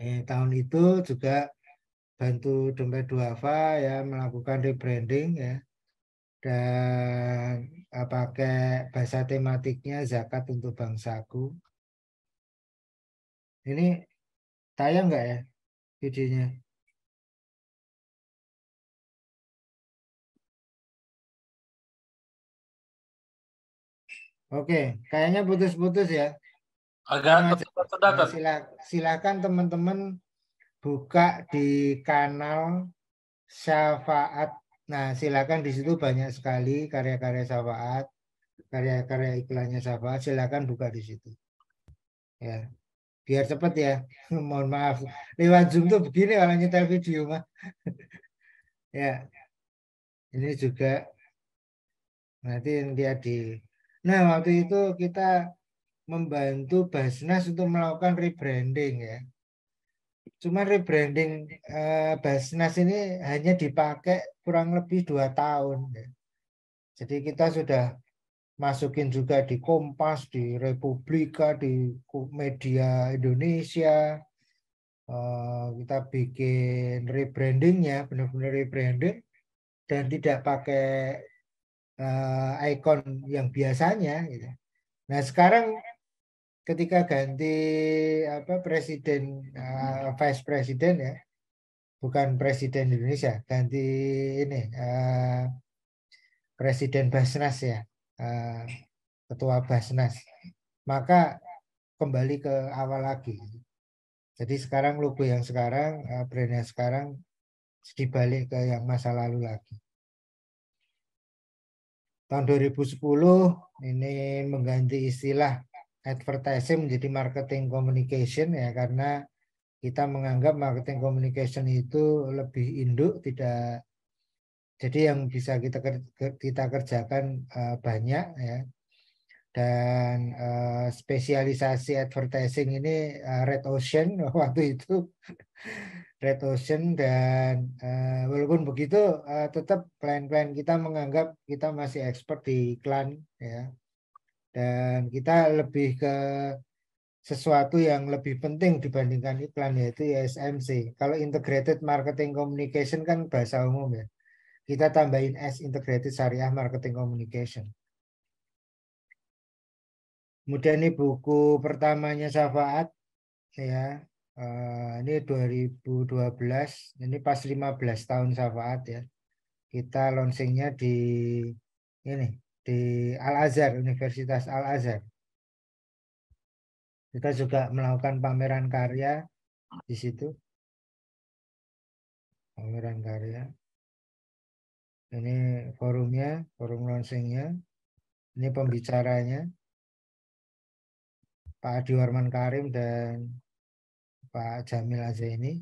Eh, tahun itu juga bantu dompet Dua Duafa ya melakukan rebranding ya dan eh, pakai bahasa tematiknya zakat untuk bangsaku. Ini tayang nggak ya videonya? Oke, kayaknya putus-putus ya. Agak nah, tersendat. Eh, sila, silakan teman-teman buka di kanal Syafaat Nah, silakan di situ banyak sekali karya-karya syafaat, karya-karya iklannya syafaat, silakan buka di situ. Ya. Biar cepat ya. Mohon maaf. Lewat Zoom tuh begini kalau nyetel video mah. ya. Ini juga nanti yang di Nah, waktu itu kita membantu Basnas untuk melakukan rebranding ya. Cuma rebranding uh, Basnas ini hanya dipakai kurang lebih dua tahun. Jadi kita sudah masukin juga di Kompas, di Republika, di media Indonesia. Uh, kita bikin rebrandingnya, benar-benar rebranding dan tidak pakai uh, eh, ikon yang biasanya. Gitu. Nah sekarang ketika ganti apa presiden uh, vice presiden ya bukan presiden Indonesia ganti ini uh, presiden Basnas ya uh, ketua Basnas maka kembali ke awal lagi jadi sekarang logo yang sekarang uh, brandnya sekarang dibalik ke yang masa lalu lagi tahun 2010 ini mengganti istilah advertising menjadi marketing communication ya karena kita menganggap marketing communication itu lebih induk tidak jadi yang bisa kita kita kerjakan eh, banyak ya dan eh, spesialisasi advertising ini eh, red ocean waktu itu red ocean dan walaupun begitu tetap klien-klien kita menganggap kita masih expert di iklan ya dan kita lebih ke sesuatu yang lebih penting dibandingkan iklan yaitu ISMC. Kalau integrated marketing communication kan bahasa umum ya. Kita tambahin S integrated syariah marketing communication. Kemudian ini buku pertamanya Syafaat ya. Eh, ini 2012, ini pas 15 tahun Syafaat ya. Kita launchingnya di ini di Al Azhar Universitas Al Azhar kita juga melakukan pameran karya di situ pameran karya ini forumnya forum launchingnya ini pembicaranya Pak Adi Warman Karim dan Pak Jamil Azaini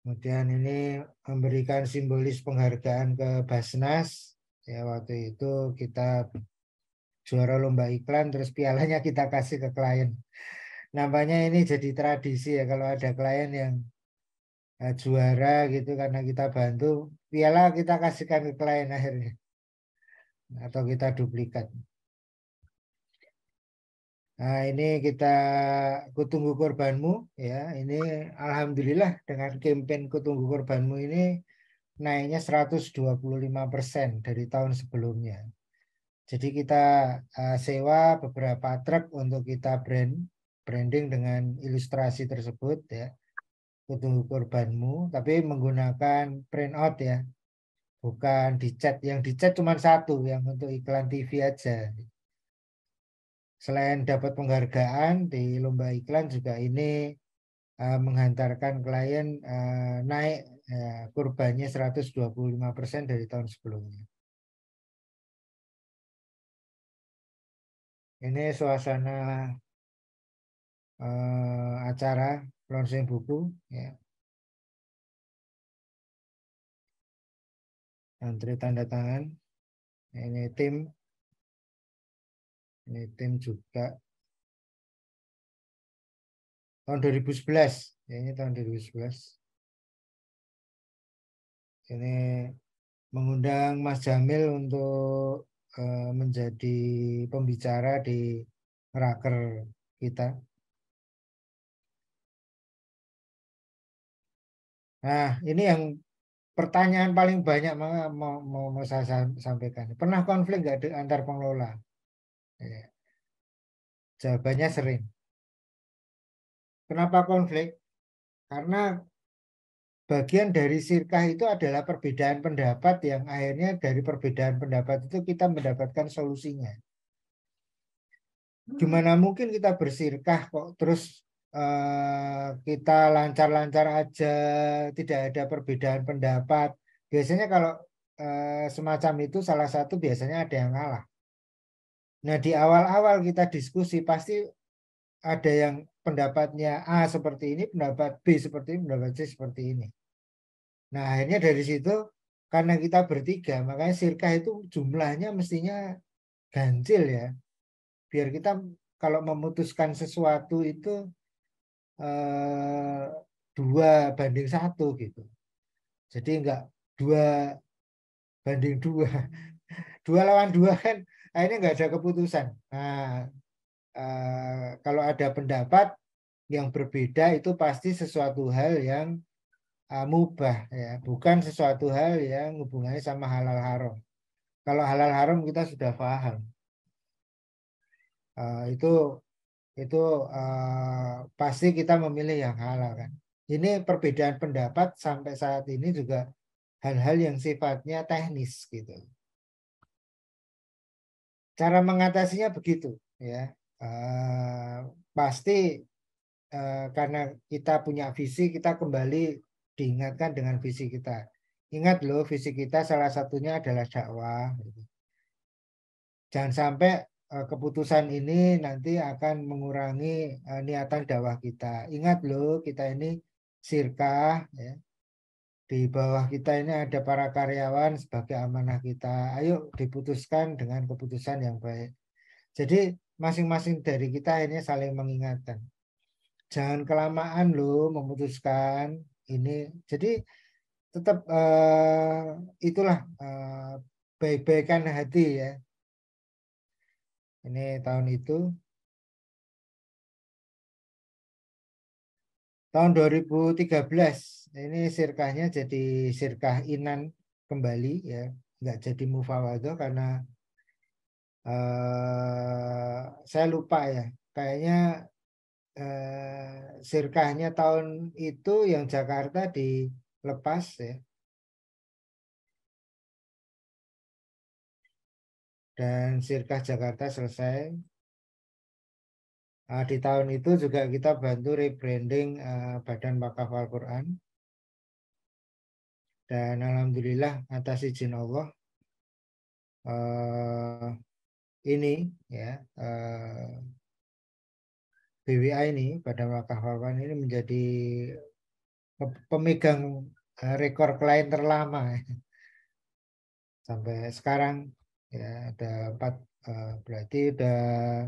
Kemudian ini memberikan simbolis penghargaan ke Basnas. Ya waktu itu kita juara lomba iklan terus pialanya kita kasih ke klien. Nampaknya ini jadi tradisi ya kalau ada klien yang eh, juara gitu karena kita bantu piala kita kasihkan ke klien akhirnya atau kita duplikat. Nah, ini kita kutunggu korbanmu ya. Ini alhamdulillah dengan kampanye kutunggu korbanmu ini naiknya 125% dari tahun sebelumnya. Jadi kita uh, sewa beberapa truk untuk kita brand branding dengan ilustrasi tersebut ya. Kutunggu korbanmu tapi menggunakan print out ya. Bukan dicat yang dicat cuma satu yang untuk iklan TV aja selain dapat penghargaan di lomba iklan juga ini eh, menghantarkan klien eh, naik uh, kurbannya 125% dari tahun sebelumnya. Ini suasana acara launching buku ya. Antri tanda tangan. Ini tim ini tim juga tahun 2011 ya ini tahun 2011 ini mengundang Mas Jamil untuk eh, menjadi pembicara di raker kita nah ini yang pertanyaan paling banyak mau mau, mau saya sampaikan pernah konflik nggak antar pengelola Iya. Jawabannya sering. Kenapa konflik? Karena bagian dari sirkah itu adalah perbedaan pendapat yang akhirnya dari perbedaan pendapat itu kita mendapatkan solusinya. Hmm. Gimana mungkin kita bersirkah kok terus eh, kita lancar-lancar aja, tidak ada perbedaan pendapat. Biasanya kalau eh, semacam itu salah satu biasanya ada yang ngalah. Nah, di awal-awal kita diskusi pasti ada yang pendapatnya A seperti ini, pendapat B seperti ini, pendapat C seperti ini. Nah, akhirnya dari situ karena kita bertiga, makanya sirkah itu jumlahnya mestinya ganjil ya. Biar kita kalau memutuskan sesuatu itu eh, dua banding satu gitu. Jadi enggak dua banding dua. Dua lawan dua kan akhirnya ini nggak ada keputusan. Nah, uh, kalau ada pendapat yang berbeda itu pasti sesuatu hal yang uh, mubah, ya, bukan sesuatu hal yang hubungannya sama halal haram. Kalau halal haram kita sudah paham. Uh, itu itu uh, pasti kita memilih yang halal kan. Ini perbedaan pendapat sampai saat ini juga hal-hal yang sifatnya teknis gitu. Cara mengatasinya begitu, ya. Uh, pasti uh, karena kita punya visi, kita kembali diingatkan dengan visi kita. Ingat loh, visi kita salah satunya adalah dakwah. Gitu. Jangan sampai eh, keputusan ini nanti akan mengurangi niatan dakwah kita. Ingat loh, kita ini sirkah, ya di bawah kita ini ada para karyawan sebagai amanah kita. Ayo diputuskan dengan keputusan yang baik. Jadi masing-masing dari kita ini saling mengingatkan. Jangan kelamaan loh memutuskan ini. Jadi tetap uh, itulah uh, baik-baikan hati ya. Ini tahun itu tahun 2013 Nah, ini sirkahnya jadi sirkah inan kembali ya, nggak jadi mufawadoh karena uh, saya lupa ya, kayaknya uh, sirkahnya tahun itu yang Jakarta dilepas ya. Dan sirkah Jakarta selesai. Nah, di tahun itu juga kita bantu rebranding uh, Badan Wakaf Al-Quran dan alhamdulillah atas izin Allah uh, ini ya uh, eh, BWA ini pada Wakaf wakaf ini menjadi pemegang eh, rekor klien terlama sampai sekarang ya ada empat uh, berarti udah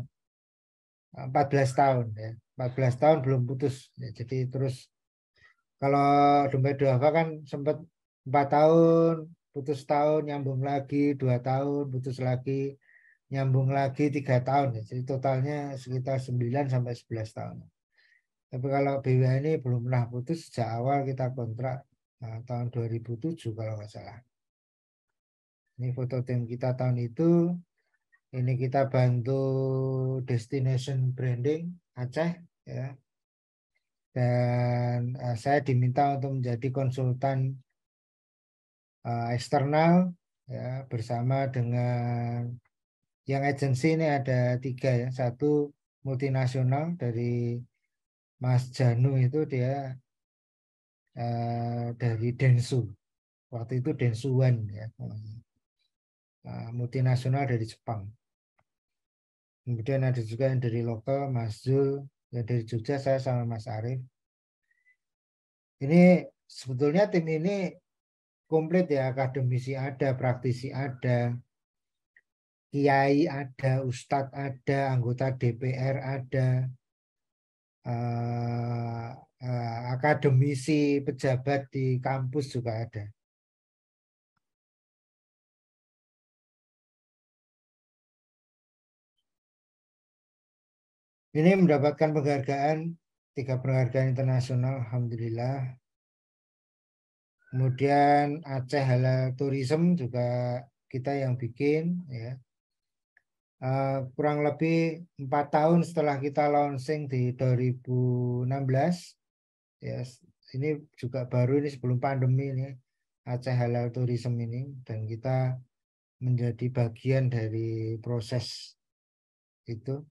14 tahun ya 14 tahun belum putus ya, jadi terus kalau domba doa kan sempat empat tahun putus tahun nyambung lagi dua tahun putus lagi nyambung lagi tiga tahun ya, jadi totalnya sekitar 9 sampai 11 tahun tapi kalau BWA ini belum pernah putus sejak awal kita kontrak nah, tahun 2007 kalau nggak salah ini foto tim kita tahun itu ini kita bantu destination branding Aceh ya dan eh, saya diminta untuk menjadi konsultan Eh, eksternal ya bersama dengan yang agensi ini ada tiga ya satu multinasional dari Mas Janu itu dia eh, dari Densu waktu itu Densuan ya nah, multinasional dari Jepang kemudian ada juga yang dari lokal Mas Zul yang dari Jogja saya sama Mas Arief ini sebetulnya tim ini komplit ya akademisi ada, praktisi ada, kiai ada, ustadz ada, anggota DPR ada, uh, uh, akademisi pejabat di kampus juga ada. Ini mendapatkan penghargaan, tiga penghargaan internasional, Alhamdulillah. Kemudian Aceh Halal Tourism juga kita yang bikin ya. Eh, kurang lebih empat tahun setelah kita launching di 2016 ya ini juga baru ini sebelum pandemi ini Aceh Halal Tourism ini dan kita menjadi bagian dari proses itu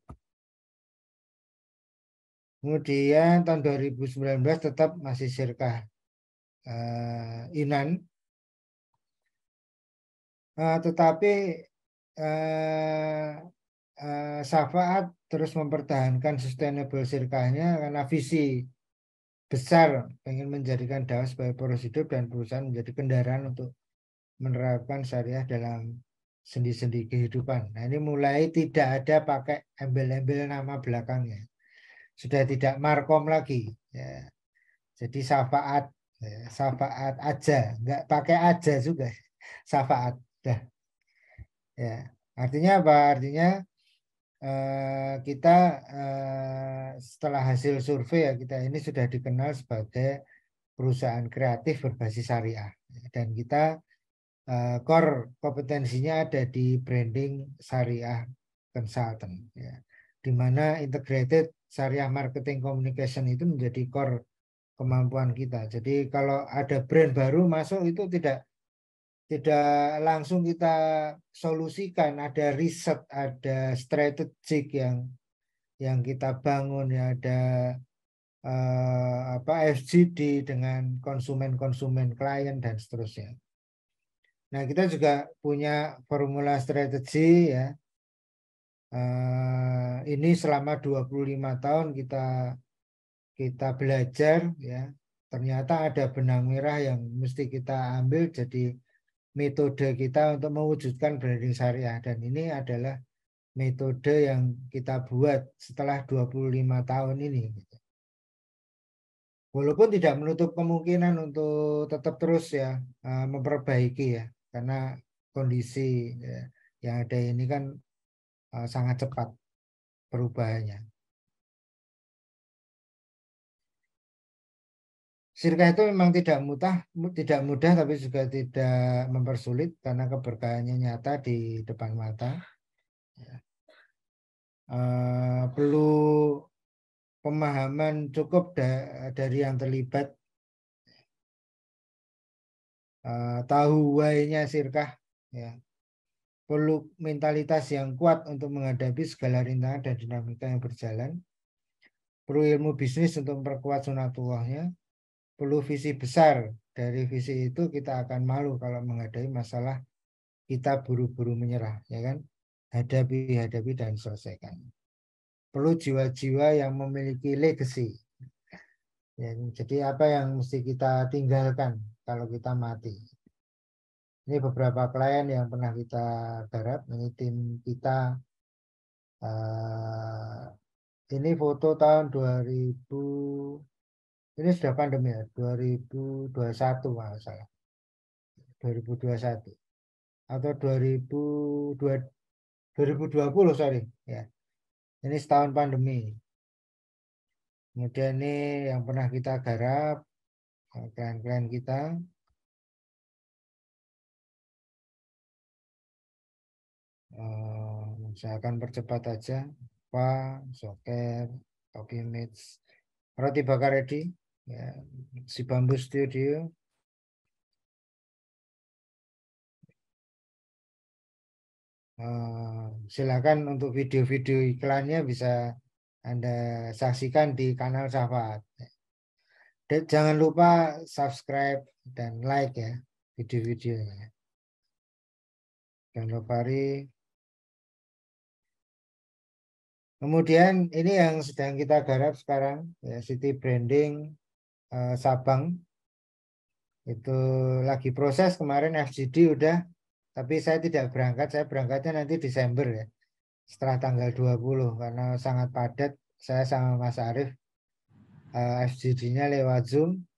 Kemudian tahun 2019 tetap masih sirkah uh, Inan. Uh, tetapi uh, uh, syafaat terus mempertahankan sustainable sirkahnya karena visi besar ingin menjadikan Dawah sebagai poros hidup dan perusahaan menjadi kendaraan untuk menerapkan syariah dalam sendi-sendi kehidupan. Nah ini mulai tidak ada pakai embel-embel nama belakangnya. Sudah tidak markom lagi. Ya. Jadi syafaat Ya, Safaat aja nggak pakai aja juga Safaat. dah ya artinya apa artinya eh, kita eh, setelah hasil survei ya kita ini sudah dikenal sebagai perusahaan kreatif berbasis syariah dan kita eh, core kompetensinya ada di branding syariah consultant ya di mana integrated syariah marketing communication itu menjadi core kemampuan kita. Jadi kalau ada brand baru masuk itu tidak tidak langsung kita solusikan, ada riset, ada strategik yang yang kita bangun, ya ada eh, apa FGD dengan konsumen-konsumen klien dan seterusnya. Nah kita juga punya formula strategi ya. Eh, ini selama 25 tahun kita kita belajar ya ternyata ada benang merah yang mesti kita ambil jadi metode kita untuk mewujudkan branding syariah dan ini adalah metode yang kita buat setelah 25 tahun ini gitu. walaupun tidak menutup kemungkinan untuk tetap terus ya e, memperbaiki ya karena kondisi ya, yang ada ini kan e, sangat cepat perubahannya Sirka itu memang tidak mudah, tidak mudah tapi juga tidak mempersulit karena keberkahannya nyata di depan mata. Uh, perlu pemahaman cukup da dari yang terlibat. Uh, tahu wainya sirkah. Ya. Perlu mentalitas yang kuat untuk menghadapi segala rintangan dan dinamika yang berjalan. Perlu ilmu bisnis untuk memperkuat sunatullahnya perlu visi besar. Dari visi itu kita akan malu kalau menghadapi masalah kita buru-buru menyerah, ya kan? Hadapi, hadapi dan selesaikan. Perlu jiwa-jiwa yang memiliki legacy. Ya, jadi apa yang mesti kita tinggalkan kalau kita mati? Ini beberapa klien yang pernah kita garap. Ini tim kita. Uh, ini foto tahun 2000 ini sudah pandemi ya, 2021 kalau salah. 2021 atau 2020, 2020 sorry ya ini setahun pandemi kemudian ini yang pernah kita garap klien-klien kita misalkan eh, saya akan percepat aja pak, soker kopi roti bakar ready ya si bambu studio eh, silakan untuk video-video iklannya bisa anda saksikan di kanal Syafaat. Dan jangan lupa subscribe dan like ya video-videonya. Jangan lupa hari. Kemudian ini yang sedang kita garap sekarang ya city branding Eh, Sabang itu lagi proses kemarin FGD udah tapi saya tidak berangkat saya berangkatnya nanti Desember ya setelah tanggal 20 karena sangat padat saya sama Mas Arief eh, FGD-nya lewat Zoom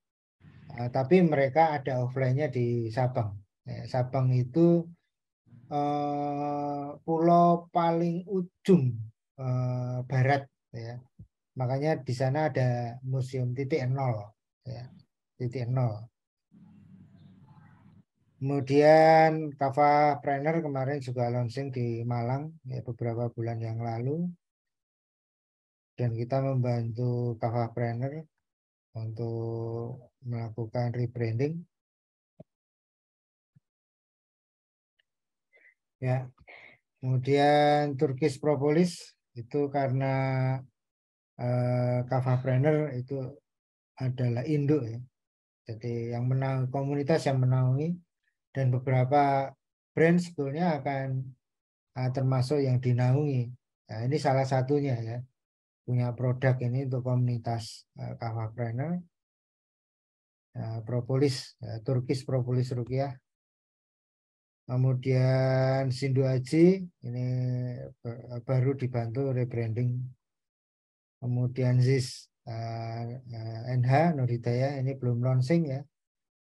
eh, tapi mereka ada offline-nya di Sabang ya, Sabang itu pulau paling ujung barat ya makanya di sana ada museum titik nol ya, titik nol. Kemudian Kava Planner kemarin juga launching di Malang ya, beberapa bulan yang lalu. Dan kita membantu Kava Planner untuk melakukan rebranding. Ya. Kemudian Turkish Propolis itu karena eh, Kava Planner itu adalah induk ya. Jadi yang menang komunitas yang menaungi dan beberapa brand sebetulnya akan uh, termasuk yang dinaungi. Nah, ini salah satunya ya punya produk ini untuk komunitas uh, ah, Kahwapreneur. Uh, nah, Propolis, uh, Turkis Propolis Rukiah. Kemudian Sindu Aji ini baru dibantu rebranding. Kemudian ZIS uh, eh, eh, NH Noritaya ini belum launching ya,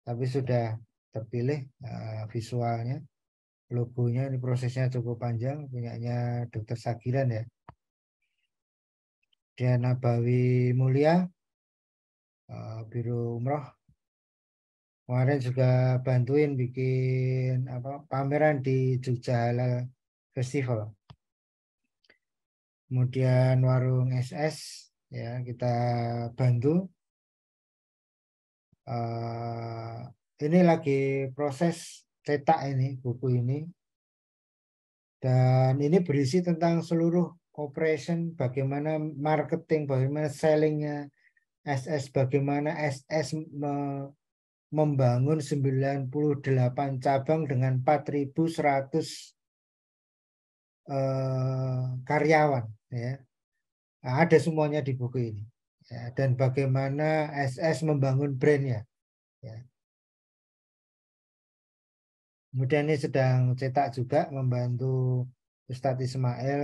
tapi sudah terpilih uh, visualnya, logonya ini prosesnya cukup panjang, punyanya Dokter Sagiran ya. Dia Nabawi Mulia, uh, Biro Umroh. Kemarin juga bantuin bikin apa pameran di Jogja Halal Festival kemudian warung SS ya kita bantu uh, ini lagi proses cetak ini buku ini dan ini berisi tentang seluruh operation bagaimana marketing bagaimana sellingnya SS bagaimana SS me membangun 98 cabang dengan 4100 uh, eh, karyawan ya Nah, ada semuanya di buku ini. Ya, dan bagaimana SS membangun brandnya. Ya. Kemudian ini sedang cetak juga membantu Ustadz Ismail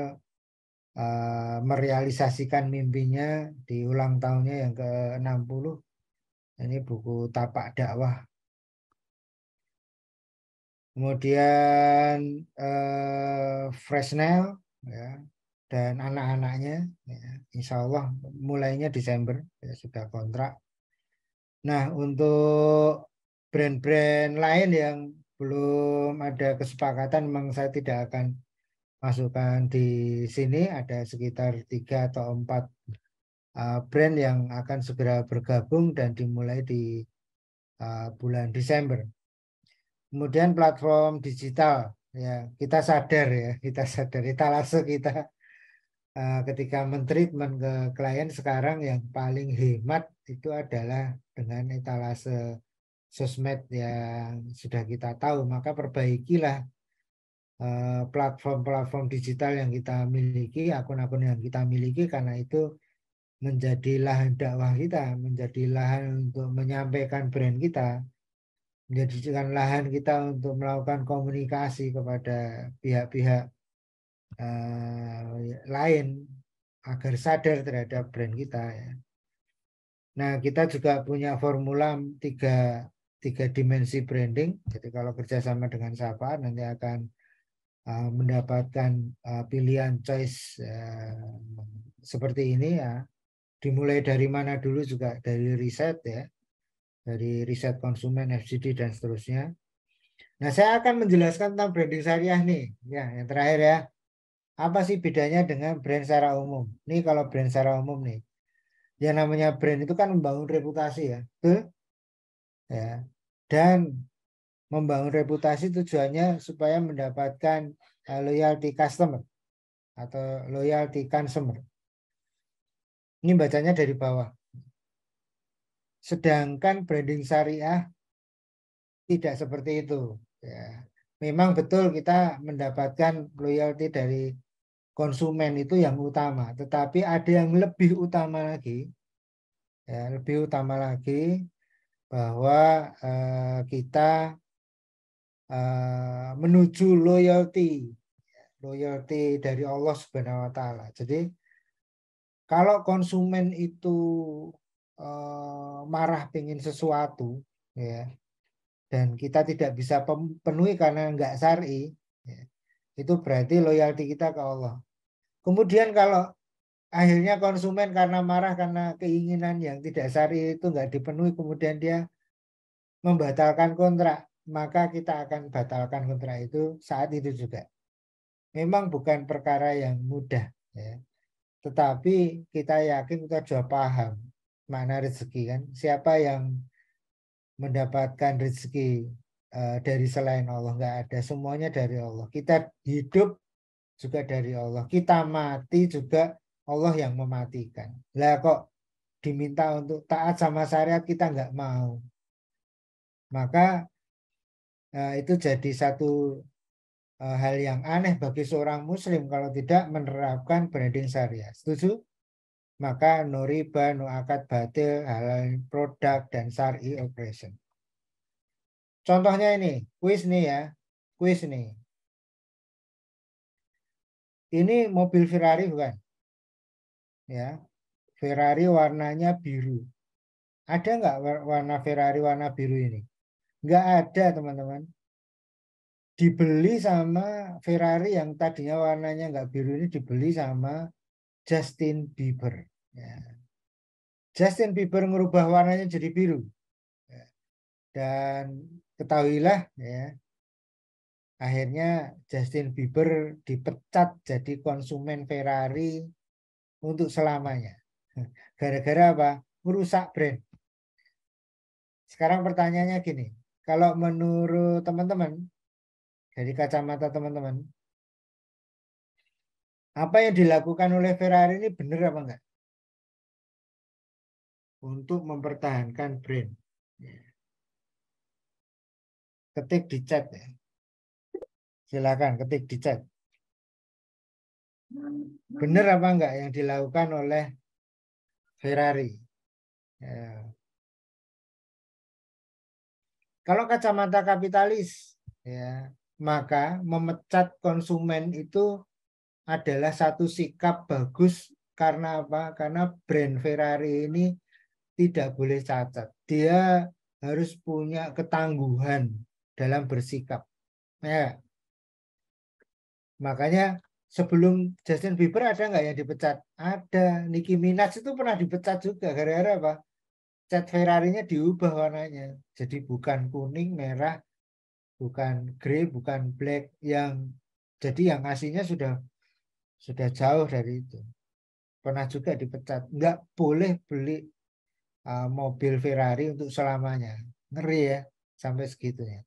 uh, merealisasikan mimpinya di ulang tahunnya yang ke-60. Ini buku tapak dakwah. Kemudian uh, Fresnel, ya, dan anak-anaknya ya, insya Allah mulainya Desember ya, sudah kontrak nah untuk brand-brand lain yang belum ada kesepakatan memang saya tidak akan masukkan di sini ada sekitar tiga atau empat eh, brand yang akan segera bergabung dan dimulai di eh, bulan Desember. Kemudian platform digital ya kita sadar ya kita sadar kita langsung kita Eh, ketika mentreatment ke klien sekarang yang paling hemat itu adalah dengan etalase sosmed yang sudah kita tahu maka perbaikilah eh, platform-platform digital yang kita miliki akun-akun yang kita miliki karena itu menjadi lahan dakwah kita menjadi lahan untuk menyampaikan brand kita menjadikan lahan kita untuk melakukan komunikasi kepada pihak-pihak Eh, lain agar sadar terhadap brand kita. Ya. Nah, kita juga punya formula tiga, tiga dimensi branding. Jadi kalau kerjasama dengan siapa nanti akan uh, mendapatkan uh, pilihan choice uh, seperti ini ya. Dimulai dari mana dulu juga dari riset ya, dari riset konsumen FCD dan seterusnya. Nah, saya akan menjelaskan tentang branding syariah nih, ya yang terakhir ya apa sih bedanya dengan brand secara umum? Ini kalau brand secara umum nih, yang namanya brand itu kan membangun reputasi ya, betul? Ya, dan membangun reputasi tujuannya supaya mendapatkan eh, loyalty customer atau loyalty consumer. Ini bacanya dari bawah. Sedangkan branding syariah tidak seperti itu. Ya. Memang betul kita mendapatkan loyalty dari konsumen itu yang utama, tetapi ada yang lebih utama lagi, ya, lebih utama lagi bahwa eh, kita eh, menuju loyalty, loyalty dari Allah Subhanahu Wa Taala. Jadi kalau konsumen itu eh, marah pingin sesuatu, ya, dan kita tidak bisa penuhi karena nggak sari, itu berarti loyalty kita ke Allah. Kemudian kalau akhirnya konsumen karena marah karena keinginan yang tidak sari itu nggak dipenuhi kemudian dia membatalkan kontrak maka kita akan batalkan kontrak itu saat itu juga memang bukan perkara yang mudah ya tetapi kita yakin kita sudah paham makna rezeki kan siapa yang mendapatkan rezeki Eh, dari selain Allah nggak ada semuanya dari Allah kita hidup juga dari Allah kita mati juga Allah yang mematikan lah kok diminta untuk taat sama syariat kita nggak mau maka eh, itu jadi satu eh, hal yang aneh bagi seorang muslim kalau tidak menerapkan branding syariah setuju maka noriba nuakat batil halal produk dan syari operation Contohnya ini, kuis nih ya. Kuis nih. Ini mobil Ferrari bukan? Ya. Ferrari warnanya biru. Ada nggak warna Ferrari warna biru ini? Nggak ada, teman-teman. Dibeli sama Ferrari yang tadinya warnanya nggak biru ini dibeli sama Justin Bieber. Ya. Justin Bieber merubah warnanya jadi biru. Ya. Dan ketahuilah ya akhirnya Justin Bieber dipecat jadi konsumen Ferrari untuk selamanya. Gara-gara apa? Merusak brand. Sekarang pertanyaannya gini, kalau menurut teman-teman, dari kacamata teman-teman, apa yang dilakukan oleh Ferrari ini benar apa enggak? Untuk mempertahankan brand. Yeah ketik di chat ya. Silakan ketik di chat. Benar apa enggak yang dilakukan oleh Ferrari? Ya. Kalau kacamata kapitalis, ya, maka memecat konsumen itu adalah satu sikap bagus karena apa? Karena brand Ferrari ini tidak boleh cacat. Dia harus punya ketangguhan dalam bersikap. Ya. Makanya sebelum Justin Bieber ada nggak yang dipecat? Ada. Nicki Minaj itu pernah dipecat juga gara-gara apa? Cat Ferrari-nya diubah warnanya. Jadi bukan kuning, merah, bukan grey, bukan black yang jadi yang aslinya sudah sudah jauh dari itu. Pernah juga dipecat. Nggak boleh beli eh, mobil Ferrari untuk selamanya. Ngeri ya sampai segitunya.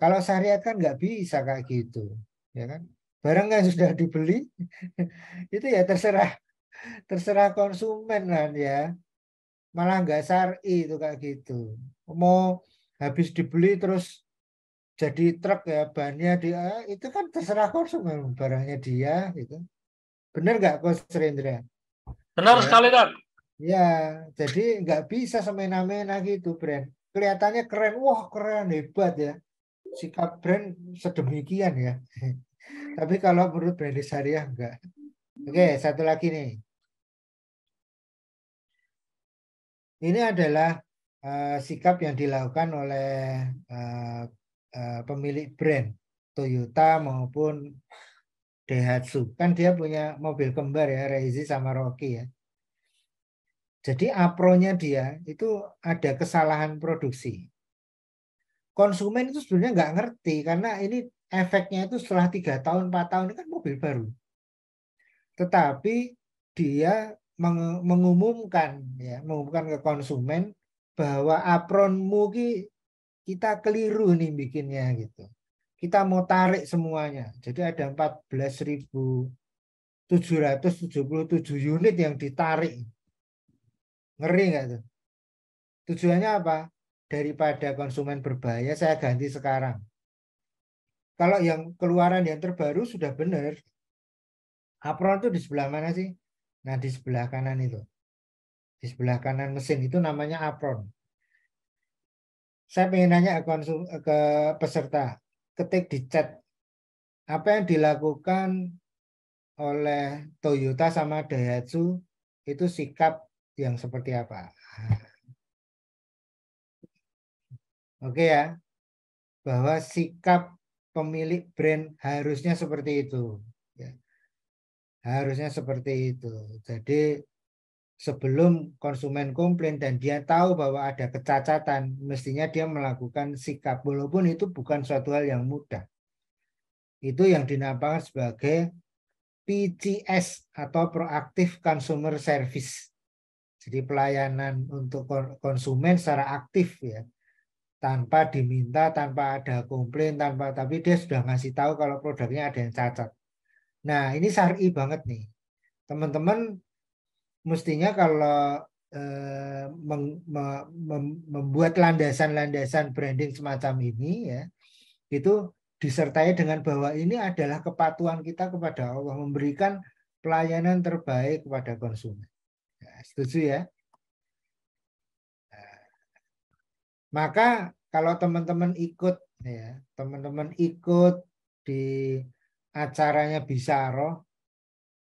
Kalau syariat kan nggak bisa kayak gitu, ya kan? Barang yang sudah dibeli, itu ya terserah terserah konsumen kan ya. Malah nggak syari itu kayak gitu. Mau habis dibeli terus jadi truk ya bannya dia eh, itu kan terserah konsumen barangnya dia itu. Benar nggak Coach Serendra? Benar ya. sekali kan. Ya, jadi nggak bisa semena-mena gitu brand. Kelihatannya keren, wah keren hebat ya sikap brand sedemikian ya. Tapi kalau menurut brand syariah enggak. Oke, satu lagi nih. Ini adalah uh, sikap yang dilakukan oleh uh, uh, pemilik brand Toyota maupun Daihatsu. Kan dia punya mobil kembar ya, Reizi sama Rocky ya. Jadi apronya dia itu ada kesalahan produksi konsumen itu sebenarnya nggak ngerti karena ini efeknya itu setelah tiga tahun empat tahun ini kan mobil baru. Tetapi dia mengumumkan ya mengumumkan ke konsumen bahwa apron Mugi kita keliru nih bikinnya gitu. Kita mau tarik semuanya. Jadi ada 14.777 unit yang ditarik. Ngeri nggak tuh? Tujuannya apa? daripada konsumen berbahaya, saya ganti sekarang. Kalau yang keluaran yang terbaru sudah benar, apron itu di sebelah mana sih? Nah, di sebelah kanan itu. Di sebelah kanan mesin itu namanya apron. Saya ingin nanya ke, ke peserta, ketik di chat, apa yang dilakukan oleh Toyota sama Daihatsu itu sikap yang seperti apa? Oke okay ya. Bahwa sikap pemilik brand harusnya seperti itu. Ya. Harusnya seperti itu. Jadi sebelum konsumen komplain dan dia tahu bahwa ada kecacatan, mestinya dia melakukan sikap. Walaupun itu bukan suatu hal yang mudah. Itu yang dinamakan sebagai PCS atau Proactive Consumer Service. Jadi pelayanan untuk konsumen secara aktif ya tanpa diminta, tanpa ada komplain, tanpa tapi dia sudah ngasih tahu kalau produknya ada yang cacat. Nah, ini syari banget nih. Teman-teman mestinya kalau eh, membuat landasan-landasan branding semacam ini ya, itu disertai dengan bahwa ini adalah kepatuhan kita kepada Allah memberikan pelayanan terbaik kepada konsumen. Ya, setuju ya? Maka kalau teman-teman ikut ya, teman-teman ikut di acaranya Bisaro,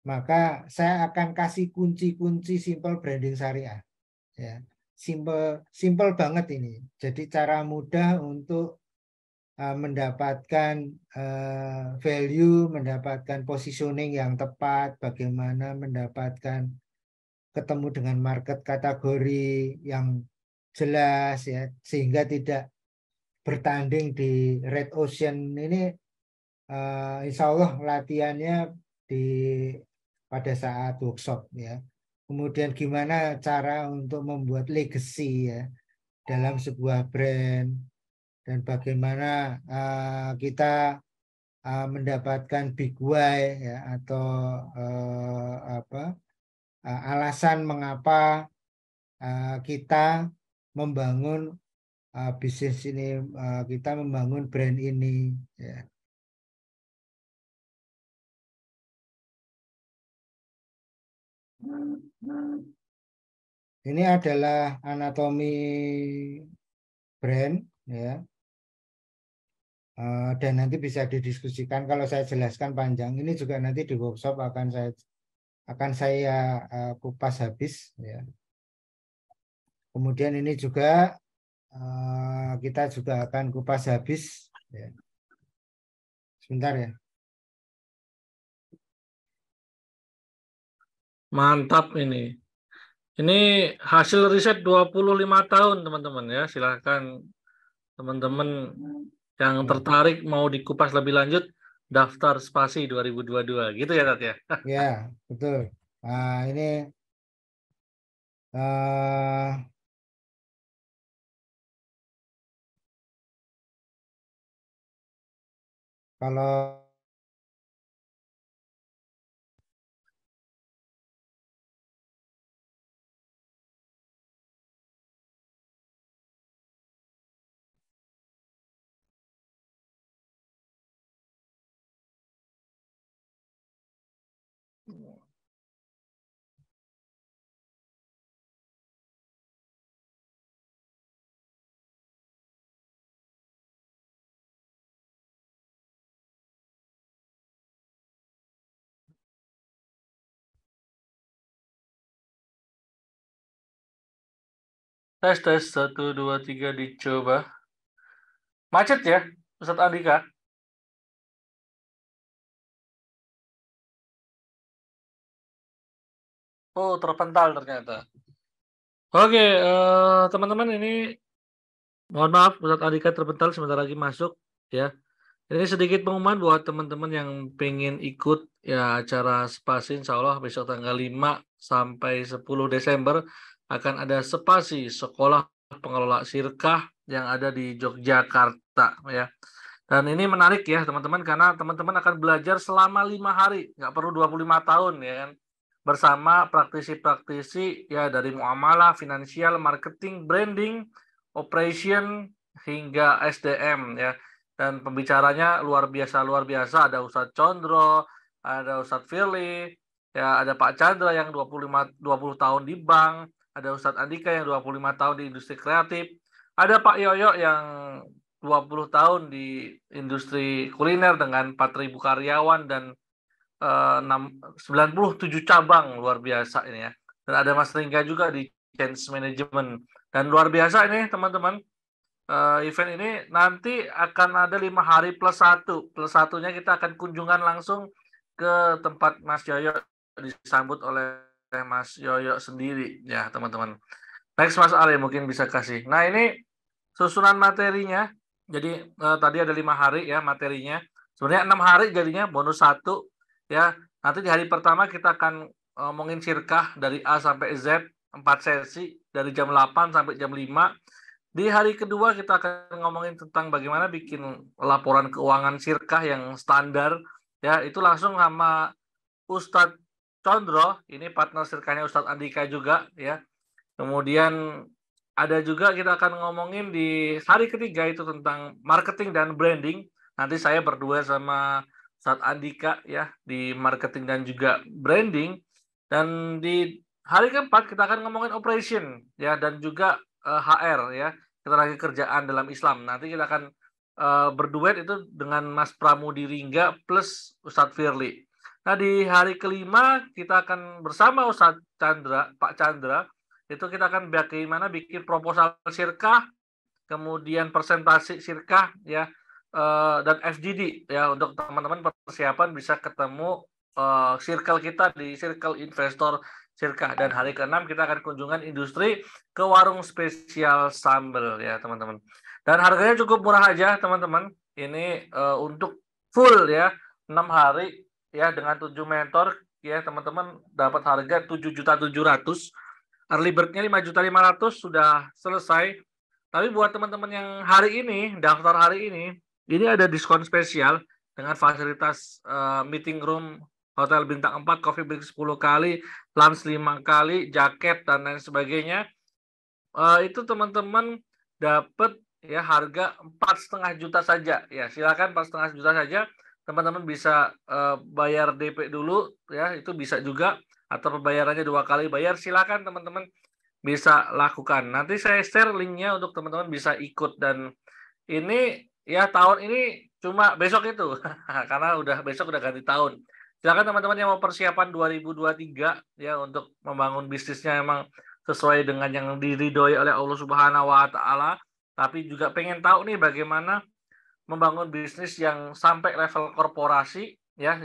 maka saya akan kasih kunci-kunci simple branding syariah. Ya, simple simple banget ini. Jadi cara mudah untuk eh, mendapatkan eh, value, mendapatkan positioning yang tepat, bagaimana mendapatkan ketemu dengan market kategori yang jelas ya sehingga tidak bertanding di Red Ocean ini uh, insya Allah latihannya di pada saat workshop ya kemudian gimana cara untuk membuat legacy ya dalam sebuah brand dan bagaimana uh, kita uh, mendapatkan big why ya atau uh, apa uh, alasan mengapa uh, kita membangun uh, bisnis ini, uh, kita membangun brand ini. Ya. Ini adalah anatomi brand, ya. Uh, dan nanti bisa didiskusikan kalau saya jelaskan panjang. Ini juga nanti di workshop akan saya akan saya uh, kupas habis, ya. Kemudian ini juga eh, kita juga akan kupas habis. Ya. Sebentar ya. Mantap ini. Ini hasil riset 25 tahun teman-teman ya. Silahkan teman-teman yang tertarik mau dikupas lebih lanjut daftar spasi 2022 gitu ya Tat ya. Ya, betul. Nah, ini uh, 阿拉。Tes, tes. Satu, dua, tiga, dicoba. Macet ya, Ustaz Andika? Oh, terpental ternyata. Oke, teman eh, teman-teman ini mohon maaf Ustaz Andika terpental sebentar lagi masuk ya. Ini sedikit pengumuman buat teman-teman yang pengen ikut ya acara Spasi insya Allah besok tanggal 5 sampai 10 Desember akan ada spasi sekolah pengelola sirkah yang ada di Yogyakarta ya. Dan ini menarik ya teman-teman karena teman-teman akan belajar selama lima hari, nggak perlu 25 tahun ya kan. Bersama praktisi-praktisi ya dari muamalah, finansial, marketing, branding, operation hingga SDM ya. Dan pembicaranya luar biasa luar biasa ada Ustadz Condro, ada Ustadz Firly, ya ada Pak Chandra yang 25 20 tahun di bank, ada Ustadz Andika yang 25 tahun di industri kreatif, ada Pak Yoyo yang 20 tahun di industri kuliner dengan 4.000 karyawan dan uh, 6, 97 cabang luar biasa ini ya. Dan ada Mas Ringga juga di change management dan luar biasa ini teman-teman. Uh, event ini nanti akan ada lima hari plus satu plus satunya kita akan kunjungan langsung ke tempat Mas Yoyo disambut oleh Mas Yoyo sendiri ya teman-teman. Next Mas Ale mungkin bisa kasih. Nah ini susunan materinya. Jadi eh, tadi ada lima hari ya materinya. Sebenarnya enam hari jadinya bonus satu ya. Nanti di hari pertama kita akan ngomongin sirkah dari A sampai Z empat sesi dari jam 8 sampai jam 5. Di hari kedua kita akan ngomongin tentang bagaimana bikin laporan keuangan sirkah yang standar ya itu langsung sama Ustadz Condro, ini partner sirkanya Ustadz Andika juga ya. Kemudian ada juga kita akan ngomongin di hari ketiga itu tentang marketing dan branding. Nanti saya berdua sama Ustadz Andika ya di marketing dan juga branding. Dan di hari keempat kita akan ngomongin operation ya dan juga uh, eh, HR ya ketenaga kerjaan dalam Islam. Nanti kita akan uh, berduet itu dengan Mas Pramudi Ringga plus Ustadz Firly. Nah di hari kelima kita akan bersama Ustadz Chandra, Pak Chandra, itu kita akan bagaimana bikin proposal sirkah, kemudian presentasi sirkah ya eh, dan FGD ya untuk teman-teman persiapan bisa ketemu uh, circle kita di circle investor sirkah dan hari keenam kita akan kunjungan industri ke warung spesial sambel ya teman-teman. Dan harganya cukup murah aja teman-teman. Ini uh, untuk full ya enam hari ya dengan tujuh mentor ya teman-teman dapat harga tujuh juta tujuh ratus early birdnya lima juta lima ratus sudah selesai tapi buat teman-teman yang hari ini daftar hari ini ini ada diskon spesial dengan fasilitas uh, meeting room hotel bintang 4, coffee break 10 kali, lunch lima kali, jaket dan lain sebagainya. Uh, itu teman-teman dapat ya harga empat setengah juta saja. Ya silakan empat setengah juta saja teman-teman bisa uh, bayar DP dulu ya itu bisa juga atau pembayarannya dua kali bayar silakan teman-teman bisa lakukan nanti saya share linknya untuk teman-teman bisa ikut dan ini ya tahun ini cuma besok itu karena udah besok udah ganti tahun silakan teman-teman yang mau persiapan 2023 ya untuk membangun bisnisnya emang sesuai dengan yang diridhoi oleh Allah Subhanahu wa taala tapi juga pengen tahu nih bagaimana membangun bisnis yang sampai level korporasi ya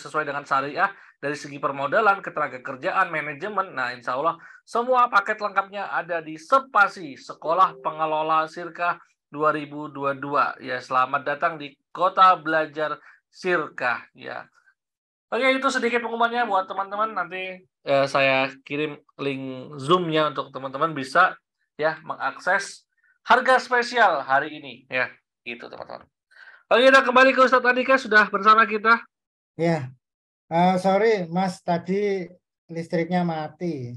sesuai dengan syariah dari segi permodalan, ketenaga kerjaan, manajemen. Nah, insya Allah semua paket lengkapnya ada di Sepasi Sekolah Pengelola sirka 2022. Ya, selamat datang di Kota Belajar sirka Ya. Oke, itu sedikit pengumumannya buat teman-teman. Nanti eh, saya kirim link zoomnya untuk teman-teman bisa ya mengakses harga spesial hari ini ya. Gitu teman-teman. Oke, kita kembali ke Ustadz Andika sudah bersama kita. Ya, uh, sorry Mas tadi listriknya mati.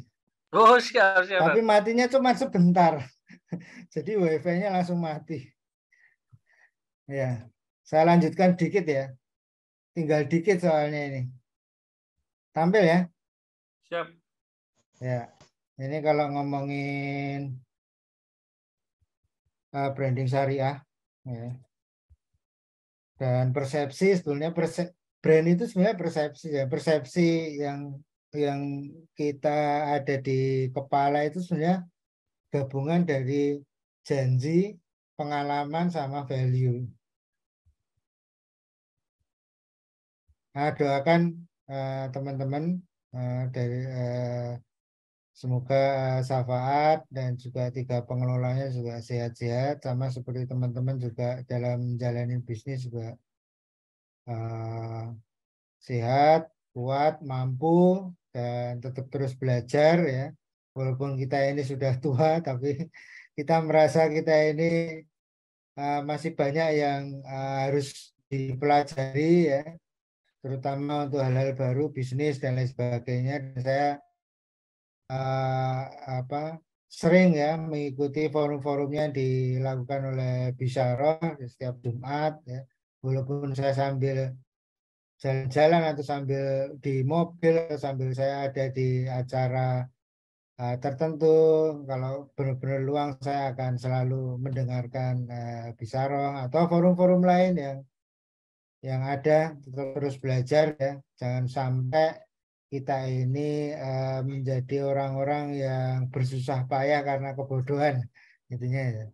Oh siap siap. Tapi matinya cuma sebentar, jadi wifi-nya langsung mati. Ya, saya lanjutkan dikit ya. Tinggal dikit soalnya ini. Tampil ya. Siap. Ya, ini kalau ngomongin eh, branding syariah, Ya. Dan persepsi sebetulnya persep, brand itu sebenarnya persepsi ya persepsi yang yang kita ada di kepala itu sebenarnya gabungan dari janji, pengalaman sama value. Nah, doakan eh, teman-teman uh, uh, dari uh, Semoga syafaat dan juga tiga pengelolanya juga sehat-sehat, sama seperti teman-teman juga dalam menjalani bisnis juga uh, sehat, kuat, mampu, dan tetap terus belajar ya. Walaupun kita ini sudah tua, tapi kita merasa kita ini uh, masih banyak yang uh, harus dipelajari ya, terutama untuk hal-hal baru, bisnis dan lain sebagainya. Dan saya Eh, apa sering ya mengikuti forum forumnya yang dilakukan oleh Bisyarah setiap Jumat ya. Walaupun saya sambil jalan-jalan atau sambil di mobil sambil saya ada di acara uh, tertentu kalau benar-benar luang saya akan selalu mendengarkan uh, atau forum-forum lain yang yang ada terus belajar ya. Jangan sampai kita ini eh, menjadi orang-orang yang bersusah payah karena kebodohan intinya ya.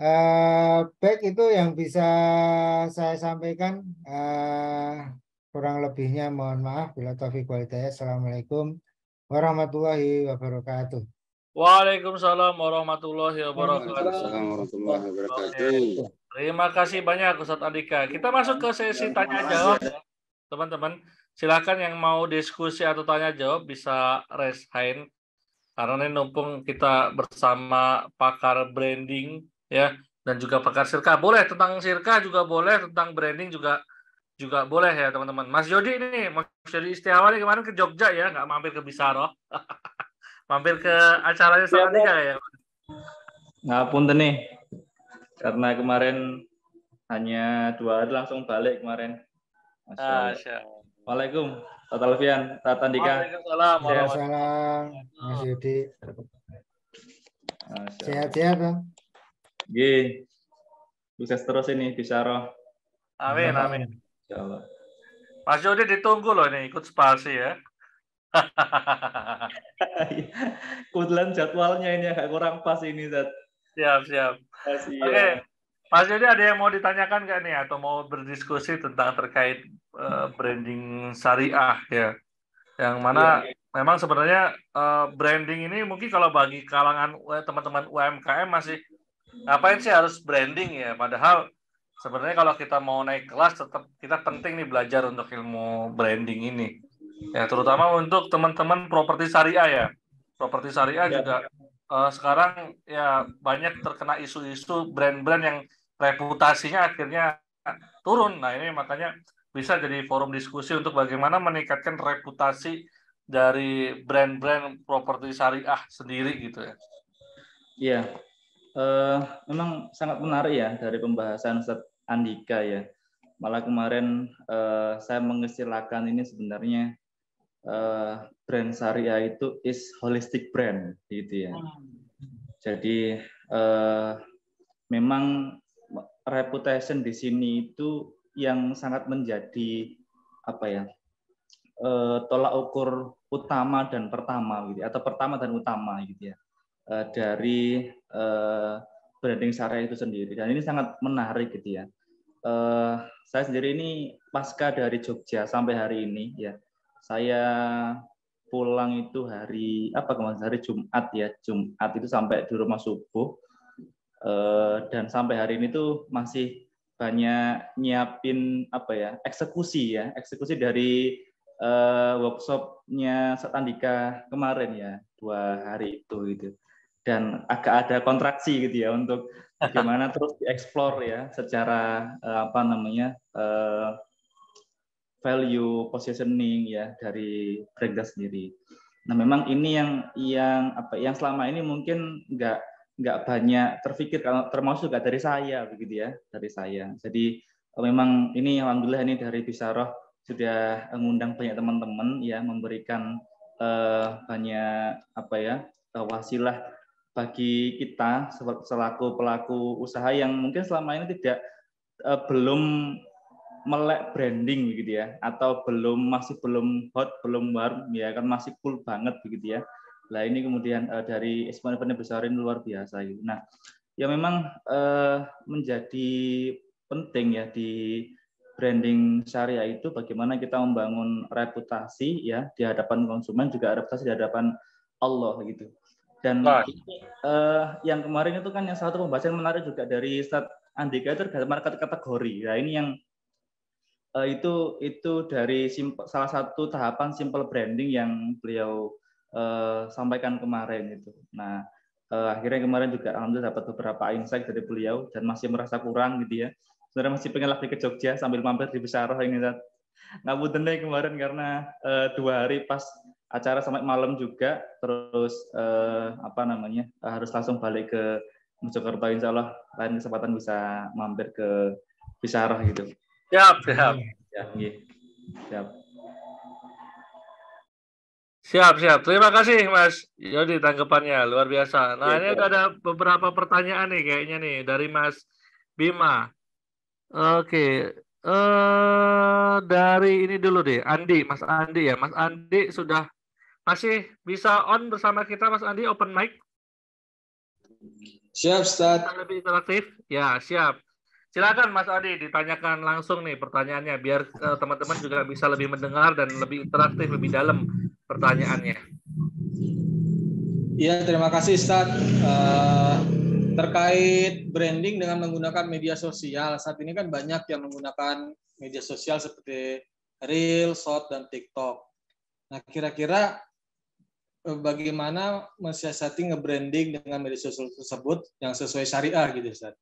Uh, baik itu yang bisa saya sampaikan uh, kurang lebihnya mohon maaf bila taufik walidaya assalamualaikum warahmatullahi wabarakatuh Waalaikumsalam warahmatullahi wabarakatuh. warahmatullahi wabarakatuh. Terima kasih banyak Ustadz Andika. Kita masuk ke sesi tanya jawab teman-teman silakan yang mau diskusi atau tanya jawab bisa raise hand karena ini numpung kita bersama pakar branding ya dan juga pakar sirka boleh tentang sirka juga boleh tentang branding juga juga boleh ya teman-teman Mas Jody ini Mas Jody Istiawan kemarin ke Jogja ya nggak mampir ke Bisaro mampir ke acaranya Salatiga iya, ya ngapun nih karena kemarin hanya dua hari langsung balik kemarin Masya ah, Allah. Waalaikum. Tata Alfian, Tata Andika. Waalaikumsalam. Mas Yudi. Sehat-sehat, Bang. Gih. Sukses terus ini, Bisyaro. Amin, amin. Insya Mas Yudi ditunggu loh ini, ikut spasi ya. Kebetulan jadwalnya ini agak kurang pas ini, Zat. Siap, siap. Iya. Oke, okay. Mas Jadi ada yang mau ditanyakan nggak nih atau mau berdiskusi tentang terkait uh, branding syariah ya? Yang mana ya. memang sebenarnya uh, branding ini mungkin kalau bagi kalangan eh, teman-teman UMKM masih ngapain sih harus branding ya? Padahal sebenarnya kalau kita mau naik kelas tetap kita penting nih belajar untuk ilmu branding ini. Ya terutama untuk teman-teman properti syariah ya. Properti syariah ya. juga uh, sekarang ya banyak terkena isu-isu brand-brand yang reputasinya akhirnya turun. Nah ini makanya bisa jadi forum diskusi untuk bagaimana meningkatkan reputasi dari brand-brand properti syariah sendiri gitu ya. Iya, Uh, memang sangat menarik ya dari pembahasan Ustaz Andika ya. Malah kemarin uh, saya mengistilahkan ini sebenarnya uh, brand syariah itu is holistic brand gitu ya. Hmm. Jadi uh, memang reputation di sini itu yang sangat menjadi apa ya eh, tolak ukur utama dan pertama gitu ya, atau pertama dan utama gitu ya eh, dari eh, branding syariah itu sendiri dan ini sangat menarik gitu ya saya sendiri ini pasca dari Jogja sampai hari ini ya saya pulang itu hari apa kemarin hari Jumat ya Jumat itu sampai di rumah subuh Eh, dan sampai hari ini tuh masih banyak nyiapin apa ya eksekusi ya eksekusi dari uh, workshopnya Satandika kemarin ya dua hari itu gitu dan agak ada kontraksi gitu ya untuk bagaimana terus dieksplor ya secara uh, apa namanya uh, value positioning ya dari brand sendiri. Nah memang ini yang yang apa yang selama ini mungkin nggak nggak banyak terpikir kalau termasuk juga dari saya begitu ya dari saya jadi eh, memang ini alhamdulillah ini dari Bisaroh sudah mengundang banyak teman-teman ya memberikan uh, banyak apa ya eh, wasilah bagi kita selaku pelaku usaha yang mungkin selama ini tidak uh, belum melek branding begitu ya atau belum masih belum hot belum warm ya kan masih cool banget begitu ya Nah ini kemudian uh, dari eksponen Besar ini luar biasa. Gitu. Nah ya memang uh, menjadi penting ya di branding syariah itu bagaimana kita membangun reputasi ya di hadapan konsumen juga reputasi di hadapan Allah gitu. Dan nah. uh, yang kemarin itu kan yang satu pembahasan menarik juga dari Ustaz Andika itu dalam market kategori. Nah ini yang uh, itu itu dari simple, salah satu tahapan simple branding yang beliau Eh, sampaikan kemarin itu. Nah, uh, akhirnya kemarin juga alhamdulillah dapat beberapa insight dari beliau dan masih merasa kurang gitu ya. Sebenarnya masih pengen lagi ke Jogja sambil mampir di Besaroh ini bu deh kemarin karena uh, dua hari pas acara sampai malam juga terus uh, apa namanya uh, harus langsung balik ke Mojokerto Insya Allah lain kesempatan bisa mampir ke Besaroh gitu. Siap, siap. Ya, ya. siap. Siap, siap. Terima kasih Mas Yodi tanggapannya luar biasa. Nah, iya, ini udah ada beberapa pertanyaan nih kayaknya nih dari Mas Bima. Oke. Eh uh, dari ini dulu deh, Andi, Mas Andi ya. Mas Andi sudah masih bisa on bersama kita Mas Andi open mic? Siap, Ustaz. Lebih interaktif? Ya, siap. Silakan Mas Andi. ditanyakan langsung nih pertanyaannya biar eh, teman-teman uh, teman -teman juga bisa lebih mendengar dan lebih interaktif lebih dalam pertanyaannya. Iya, terima kasih Ustadz. Uh, eh, terkait branding dengan menggunakan media sosial, saat ini kan banyak yang menggunakan media sosial seperti Reel, Short, dan TikTok. Nah, kira-kira eh, bagaimana mensiasati nge-branding dengan media sosial tersebut yang sesuai syariah gitu, Ustaz?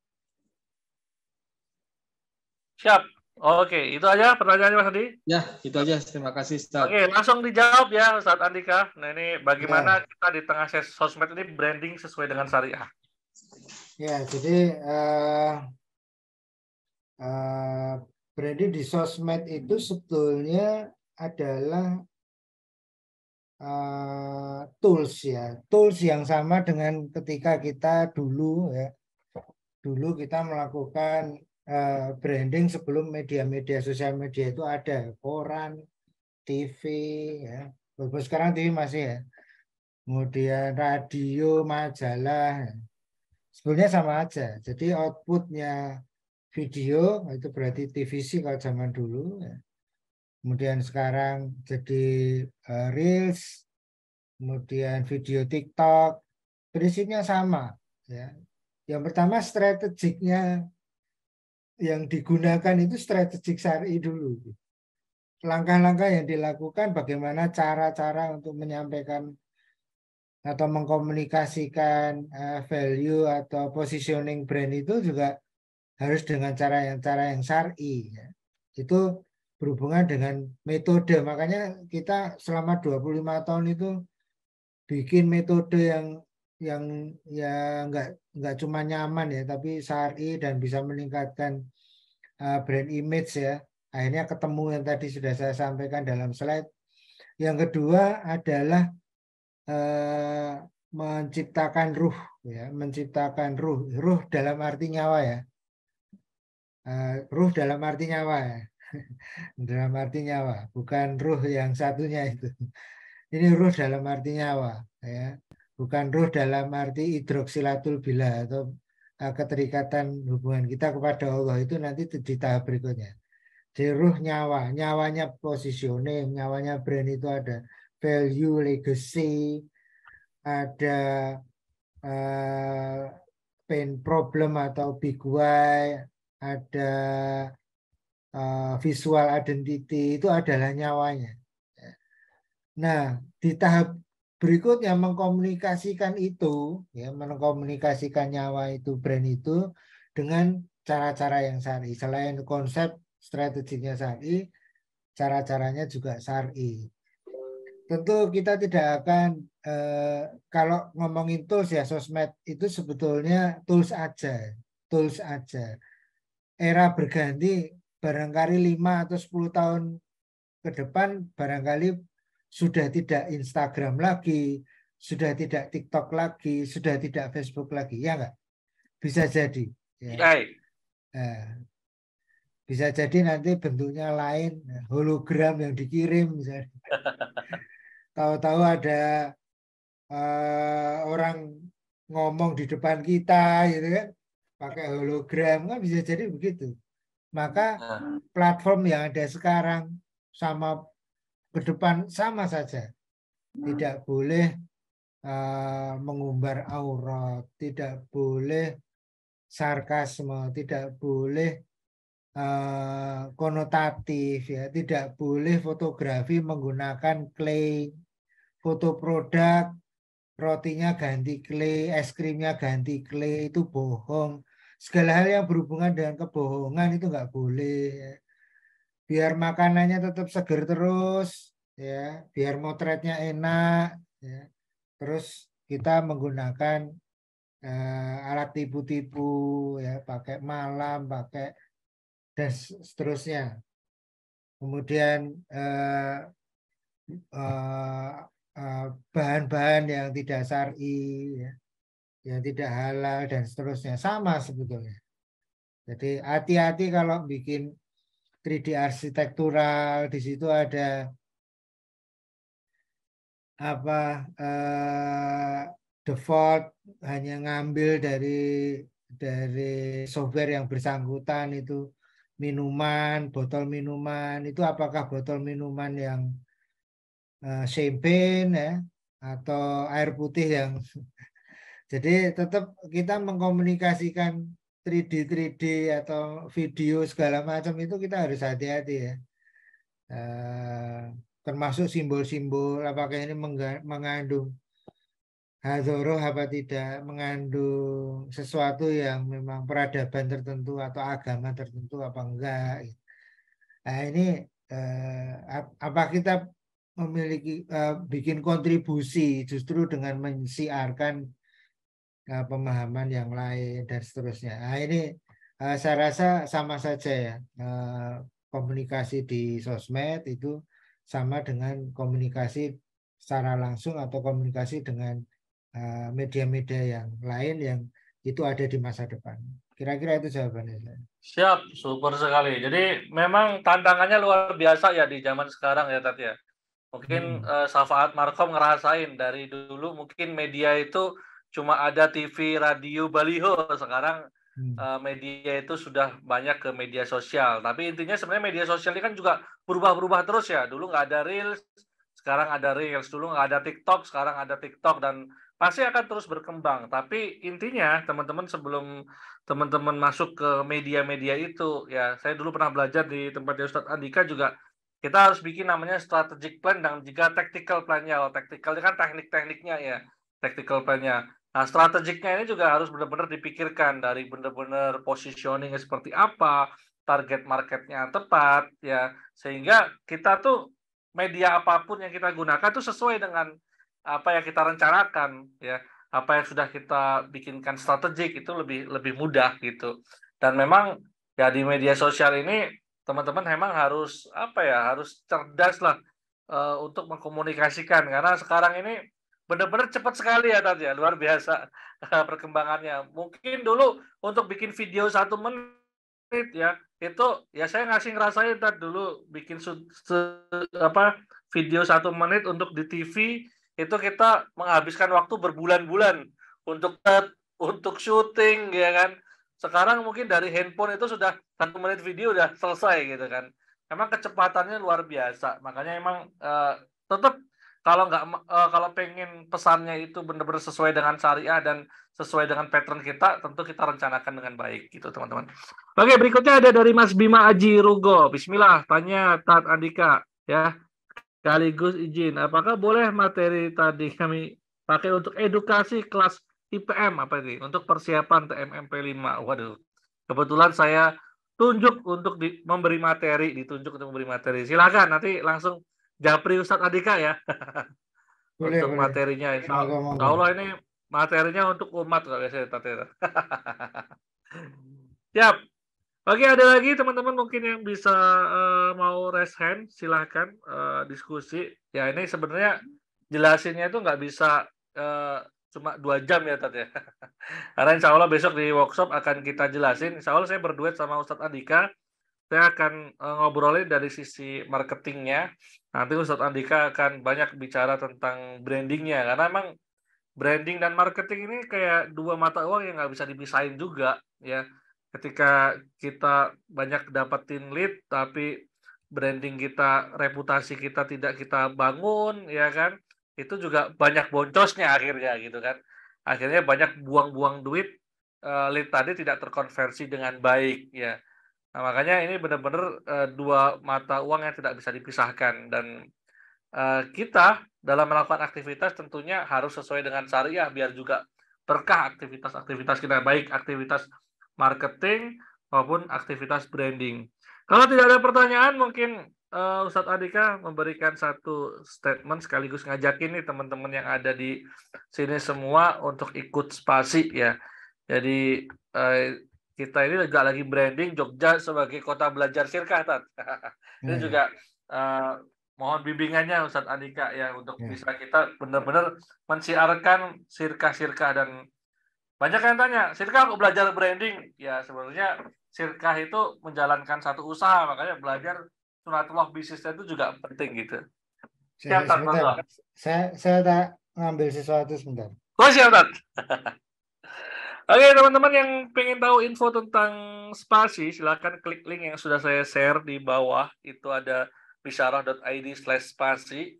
Siap. Oke, itu aja pertanyaannya Mas Andi. Ya, itu aja. Terima kasih, Ustaz. Oke, langsung dijawab ya, Ustaz Andika. Nah, ini bagaimana ya. kita di tengah sosmed ini branding sesuai dengan syariah? Ya, jadi uh, uh, branding di sosmed itu sebetulnya adalah uh, tools ya, tools yang sama dengan ketika kita dulu ya, dulu kita melakukan Eh, branding sebelum media-media sosial media itu ada koran, TV, ya. Walaupun sekarang TV masih ya. Kemudian radio, majalah. Sebenarnya sama aja. Jadi outputnya video itu berarti TVC kalau zaman dulu. Ya. Kemudian sekarang jadi uh, reels, kemudian video TikTok. Prinsipnya sama. Ya. Yang pertama strategiknya yang digunakan itu strategik syari dulu. Langkah-langkah yang dilakukan bagaimana cara-cara untuk menyampaikan atau mengkomunikasikan eh, value atau positioning brand itu juga harus dengan cara yang cara yang syari. Ya. Itu berhubungan dengan metode. Makanya kita selama 25 tahun itu bikin metode yang yang ya nggak nggak cuma nyaman ya tapi syari dan bisa meningkatkan eh, brand image ya akhirnya ketemu yang tadi sudah saya sampaikan dalam slide yang kedua adalah eh, menciptakan ruh ya menciptakan ruh ruh dalam arti nyawa ya uh, ruh dalam arti nyawa ya dalam arti nyawa bukan ruh yang satunya itu ini ruh dalam arti nyawa ya bukan ruh dalam arti hidroksilatul bila atau e, keterikatan hubungan kita kepada Allah itu nanti di tahap berikutnya. Jadi ruh nyawa, nyawanya positioning, nyawanya brand itu ada value, legacy, ada uh, pain problem atau big why, ada uh, visual identity, itu adalah nyawanya. Nah, di tahap berikutnya mengkomunikasikan itu ya mengkomunikasikan nyawa itu brand itu dengan cara-cara yang syari selain konsep strateginya syari cara-caranya juga syari tentu kita tidak akan eh, kalau ngomongin tools ya sosmed itu sebetulnya tools aja tools aja era berganti barangkali 5 atau 10 tahun ke depan barangkali sudah tidak Instagram lagi, sudah tidak TikTok lagi, sudah tidak Facebook lagi, ya nggak? Bisa jadi. Ya. Iya. Nah, bisa jadi nanti bentuknya lain, hologram yang dikirim Tahu-tahu ada uh, orang ngomong di depan kita, gitu kan? Pakai hologram kan bisa jadi begitu. Maka nah. platform yang ada sekarang sama berdepan sama saja. Hmm. Tidak boleh uh, mengumbar aurat, tidak boleh sarkasme, tidak boleh uh, konotatif, ya, tidak boleh fotografi menggunakan clay, foto produk rotinya ganti clay, es krimnya ganti clay itu bohong. Segala hal yang berhubungan dengan kebohongan itu nggak boleh. Ya biar makanannya tetap segar terus ya biar motretnya enak ya. terus kita menggunakan eh, alat tipu-tipu ya pakai malam pakai dan seterusnya kemudian eh, eh, eh, bahan-bahan yang tidak syari, ya, yang tidak halal dan seterusnya sama sebetulnya. Jadi hati-hati kalau bikin 3D arsitektural, di situ ada apa eh, default hanya ngambil dari dari software yang bersangkutan itu minuman, botol minuman itu apakah botol minuman yang eh, champagne ya atau air putih yang jadi tetap kita mengkomunikasikan 3D 3D atau video segala macam itu kita harus hati-hati ya. Eh, termasuk simbol-simbol apakah ini mengandung hadoroh apa tidak mengandung sesuatu yang memang peradaban tertentu atau agama tertentu apa enggak nah ini eh, apa kita memiliki eh, bikin kontribusi justru dengan mensiarkan Eh, pemahaman yang lain dan seterusnya. Nah, ini eh, saya rasa sama saja ya eh, komunikasi di sosmed itu sama dengan komunikasi secara langsung atau komunikasi dengan media-media yang lain yang itu ada di masa depan. Kira-kira itu jawabannya. Siap, super sekali. Jadi memang tantangannya luar biasa ya di zaman sekarang ya Tati ya. Mungkin hmm. uh, Safaat Markom ngerasain dari dulu mungkin media itu cuma ada TV, radio, baliho. Sekarang hmm. uh, media itu sudah banyak ke media sosial. Tapi intinya sebenarnya media sosial ini kan juga berubah-berubah terus ya. Dulu nggak ada reels, sekarang ada reels. Dulu nggak ada TikTok, sekarang ada TikTok dan pasti akan terus berkembang. Tapi intinya teman-teman sebelum teman-teman masuk ke media-media itu ya saya dulu pernah belajar di tempatnya Ustadz Andika juga kita harus bikin namanya strategic plan dan juga tactical plan-nya. Kalau tactical kan teknik-tekniknya ya, tactical plan-nya. Nah, strategiknya ini juga harus benar-benar dipikirkan dari benar-benar positioning seperti apa, target marketnya tepat, ya sehingga kita tuh media apapun yang kita gunakan tuh sesuai dengan apa yang kita rencanakan, ya apa yang sudah kita bikinkan strategik itu lebih lebih mudah gitu. Dan memang ya di media sosial ini teman-teman memang harus apa ya harus cerdas lah uh, untuk mengkomunikasikan karena sekarang ini benar-benar cepat sekali ya Tat ya luar biasa perkembangannya mungkin dulu untuk bikin video satu menit ya itu ya saya ngasih ngerasain Tat dulu bikin su, su, apa video satu menit untuk di TV itu kita menghabiskan waktu berbulan-bulan untuk untuk syuting ya kan sekarang mungkin dari handphone itu sudah satu menit video udah selesai gitu kan emang kecepatannya luar biasa makanya emang uh, eh, tetap kalau nggak uh, kalau pengen pesannya itu benar-benar sesuai dengan syariah dan sesuai dengan pattern kita, tentu kita rencanakan dengan baik gitu teman-teman. Oke berikutnya ada dari Mas Bima Aji Rugo. Bismillah, tanya Tat Andika ya. Sekaligus izin, apakah boleh materi tadi kami pakai untuk edukasi kelas IPM apa ini? Untuk persiapan TMMP 5. Waduh, kebetulan saya tunjuk untuk di, memberi materi, ditunjuk untuk memberi materi. Silakan nanti langsung japri Ustadz Adika ya. boleh, untuk boleh. materinya insya Allah. Allah ini materinya untuk umat kalau saya tata. Siap. Oke, ada lagi teman-teman mungkin yang bisa uh, mau raise hand, silahkan uh, diskusi. Ya ini sebenarnya jelasinnya itu nggak bisa uh, cuma dua jam ya Tat ya. Karena insya Allah besok di workshop akan kita jelasin. Insya Allah saya berduet sama Ustadz Andika saya akan eh, ngobrolin dari sisi marketingnya. Nanti Ustadz Andika akan banyak bicara tentang brandingnya, karena emang branding dan marketing ini kayak dua mata uang yang nggak bisa dipisahin juga, ya. Ketika kita banyak dapetin lead, tapi branding kita, reputasi kita tidak kita bangun, ya kan? Itu juga banyak boncosnya akhirnya, gitu kan? Akhirnya banyak buang-buang duit, eh, lead tadi tidak terkonversi dengan baik, ya Nah, makanya ini benar-benar uh, dua mata uang yang tidak bisa dipisahkan dan uh, kita dalam melakukan aktivitas tentunya harus sesuai dengan syariah biar juga berkah aktivitas-aktivitas kita baik aktivitas marketing maupun aktivitas branding. Kalau tidak ada pertanyaan mungkin uh, Ustadz Adika memberikan satu statement sekaligus ngajakin nih teman-teman yang ada di sini semua untuk ikut spasi ya. Jadi uh, kita ini juga lagi branding Jogja sebagai kota belajar sirkah, Tat. ini hmm. juga uh, mohon bimbingannya Ustadz Andika ya untuk hmm. bisa kita benar-benar mensiarkan sirkah-sirkah dan banyak yang tanya, sirkah aku belajar branding? Ya sebenarnya sirkah itu menjalankan satu usaha, makanya belajar sunatullah bisnisnya itu juga penting gitu. Siap, saya, saya, saya tak ngambil sesuatu sebentar. Oh siap, Tat. Oke teman-teman yang pengen tahu info tentang spasi silahkan klik link yang sudah saya share di bawah itu ada bisarahid slash spasi.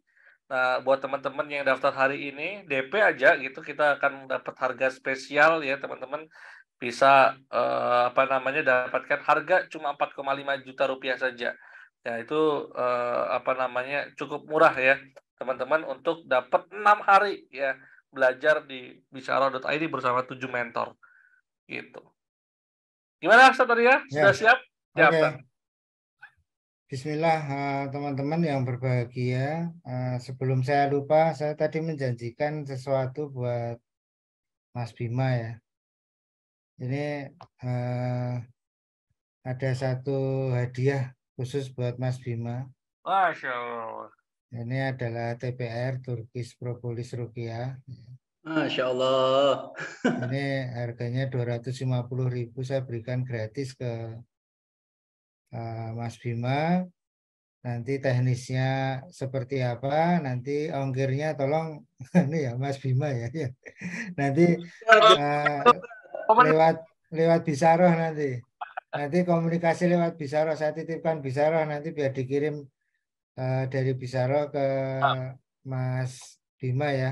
Nah buat teman-teman yang daftar hari ini DP aja gitu kita akan dapat harga spesial ya teman-teman bisa eh, apa namanya dapatkan harga cuma 4,5 juta rupiah saja. Ya itu eh, apa namanya cukup murah ya teman-teman untuk dapat enam hari ya belajar di bicara.id bersama tujuh mentor gitu. Gimana Aksat ya? ya. Sudah ya. siap? Siap. Okay. Bismillah eh, teman-teman yang berbahagia. Eh, sebelum saya lupa, saya tadi menjanjikan sesuatu buat Mas Bima ya. Ini eh, ada satu hadiah khusus buat Mas Bima. Masya Allah. Ini adalah TPR Turkish Propolis Rukia. Masya Allah. Ini harganya ribu. saya berikan gratis ke uh, Mas Bima. Nanti teknisnya seperti apa? Nanti ongkirnya tolong ini ya Mas Bima ya. ya. Nanti uh, lewat lewat Bisaroh nanti. Nanti komunikasi lewat Bisaroh saya titipkan Bisaroh nanti biar dikirim uh, dari Bisaro ke ah. Mas Bima ya.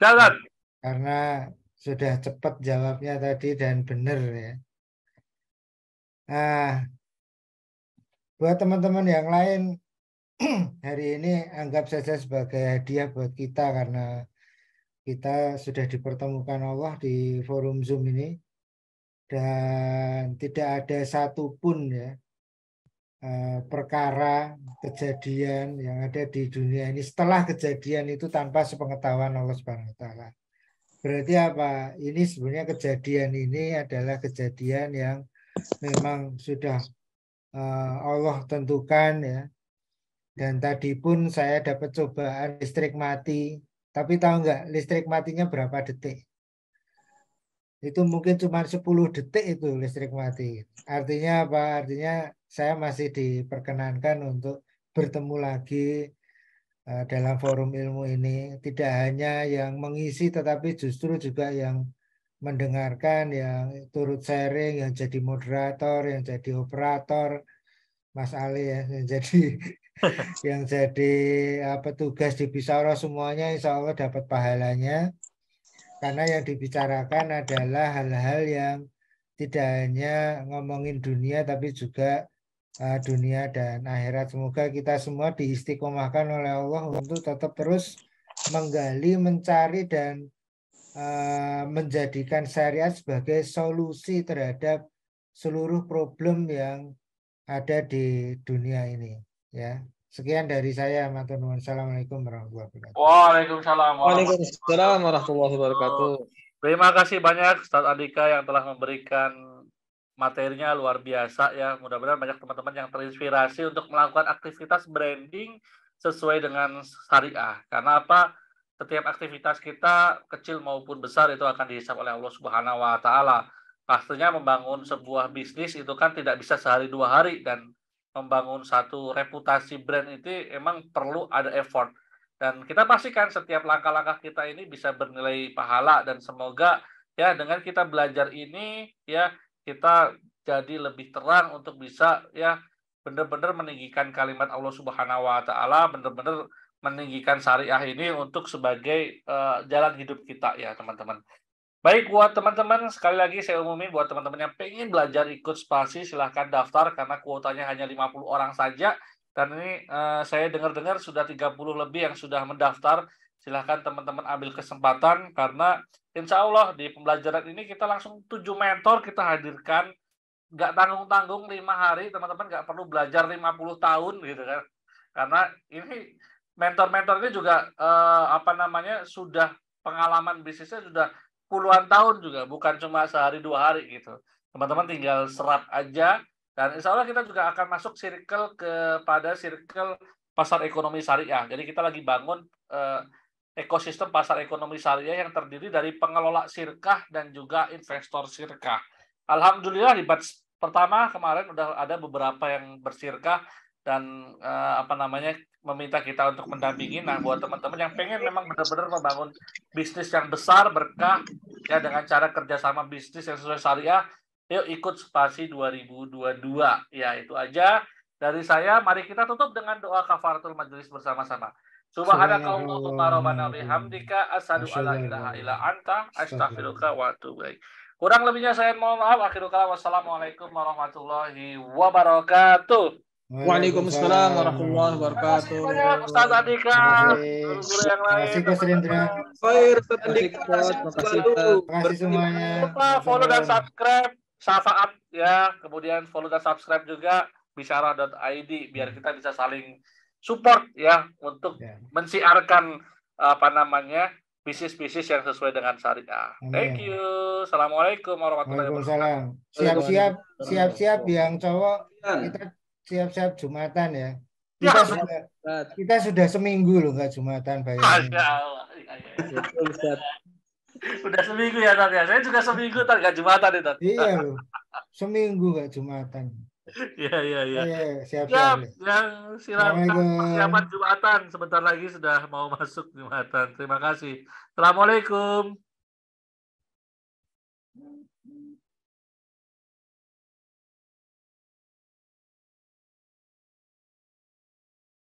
Jalan. Karena sudah cepat jawabnya tadi dan benar ya. Nah, buat teman-teman yang lain hari ini anggap saja sebagai hadiah buat kita karena kita sudah dipertemukan Allah di forum Zoom ini dan tidak ada satupun ya Eh, perkara kejadian yang ada di dunia ini setelah kejadian itu tanpa sepengetahuan Allah Subhanahu wa taala. Berarti apa? Ini sebenarnya kejadian ini adalah kejadian yang memang sudah eh, Allah tentukan ya. Dan tadi pun saya dapat cobaan listrik mati, tapi tahu nggak listrik matinya berapa detik? Itu mungkin cuma 10 detik itu listrik mati. Artinya apa? Artinya saya masih diperkenankan untuk bertemu lagi eh, dalam forum ilmu ini tidak hanya yang mengisi tetapi justru juga yang mendengarkan yang turut sharing yang jadi moderator yang jadi operator Mas Ali ya yang jadi yang jadi apa tugas di Bisara semuanya insya Allah dapat pahalanya karena yang dibicarakan adalah hal-hal yang tidak hanya ngomongin dunia tapi juga Ah, dunia dan akhirat. Semoga kita semua diistiqomahkan oleh Allah untuk tetap terus menggali, mencari dan eh, menjadikan syariat sebagai solusi terhadap seluruh problem yang ada di dunia ini. Ya, sekian dari saya, Matur Assalamualaikum warahmatullahi wabarakatuh. Waalaikumsalam. Waalaikumsalam warahmatullahi wabarakatuh. Terima kasih banyak Ustaz Adika yang telah memberikan materinya luar biasa ya. Mudah-mudahan banyak teman-teman yang terinspirasi untuk melakukan aktivitas branding sesuai dengan syariah. Karena apa? Setiap aktivitas kita kecil maupun besar itu akan dihisap oleh Allah Subhanahu wa taala. Pastinya membangun sebuah bisnis itu kan tidak bisa sehari dua hari dan membangun satu reputasi brand itu emang perlu ada effort. Dan kita pastikan setiap langkah-langkah kita ini bisa bernilai pahala dan semoga ya dengan kita belajar ini ya kita jadi lebih terang untuk bisa ya benar-benar meninggikan kalimat Allah Subhanahu wa taala, benar-benar meninggikan syariah ini untuk sebagai uh, jalan hidup kita ya, teman-teman. Baik buat teman-teman, sekali lagi saya umumin buat teman-teman yang pengen belajar ikut spasi silahkan daftar karena kuotanya hanya 50 orang saja dan ini uh, saya dengar-dengar sudah 30 lebih yang sudah mendaftar silahkan teman-teman ambil kesempatan karena insya Allah di pembelajaran ini kita langsung tujuh mentor kita hadirkan nggak tanggung-tanggung lima hari teman-teman nggak perlu belajar 50 tahun gitu kan karena ini mentor-mentor ini juga eh, apa namanya sudah pengalaman bisnisnya sudah puluhan tahun juga bukan cuma sehari dua hari gitu teman-teman tinggal serap aja dan insya Allah kita juga akan masuk circle kepada circle pasar ekonomi syariah jadi kita lagi bangun eh, ekosistem pasar ekonomi syariah yang terdiri dari pengelola sirkah dan juga investor sirkah. Alhamdulillah di batch pertama kemarin sudah ada beberapa yang bersirkah dan eh, apa namanya meminta kita untuk mendampingi. Nah, buat teman-teman yang pengen memang benar-benar membangun bisnis yang besar berkah ya dengan cara kerjasama bisnis yang sesuai syariah, yuk ikut spasi 2022. Ya itu aja dari saya. Mari kita tutup dengan doa kafaratul majelis bersama-sama. Subhanakallahumma rabbana bihamdika asyhadu an la ilaha illa anta astaghfiruka wa atubu ilaik. Kurang lebihnya saya mohon maaf. Akhirul kalam. Wassalamualaikum warahmatullahi wabarakatuh. Waalaikumsalam warahmatullahi wabarakatuh. Ustaz Andika, guru yang lain. Terima kasih Pak Rendra. Baik, Ustaz Andika. Terima kasih Terima kasih semuanya. Lupa follow dan subscribe Syafaat ya. Kemudian follow dan subscribe juga bicara.id biar kita bisa saling support ya untuk yeah. mensiarkan apa namanya bisnis-bisnis yang sesuai dengan syariah. Thank you. Assalamualaikum warahmatullahi wabarakatuh. Siap-siap, siap-siap yang cowok ya. kita siap-siap jumatan ya. ya. Kita ya. sudah kita sudah seminggu loh nggak jumatan Ya, ya. ya. sudah seminggu ya tadi. ya. Saya juga seminggu tadi nggak jumatan itu. Iya loh. Seminggu nggak jumatan. Iya, iya iya iya. Siap ya, siap. Yang silam persiapan Jumatan sebentar lagi sudah mau masuk Jumatan. Terima kasih. Assalamualaikum.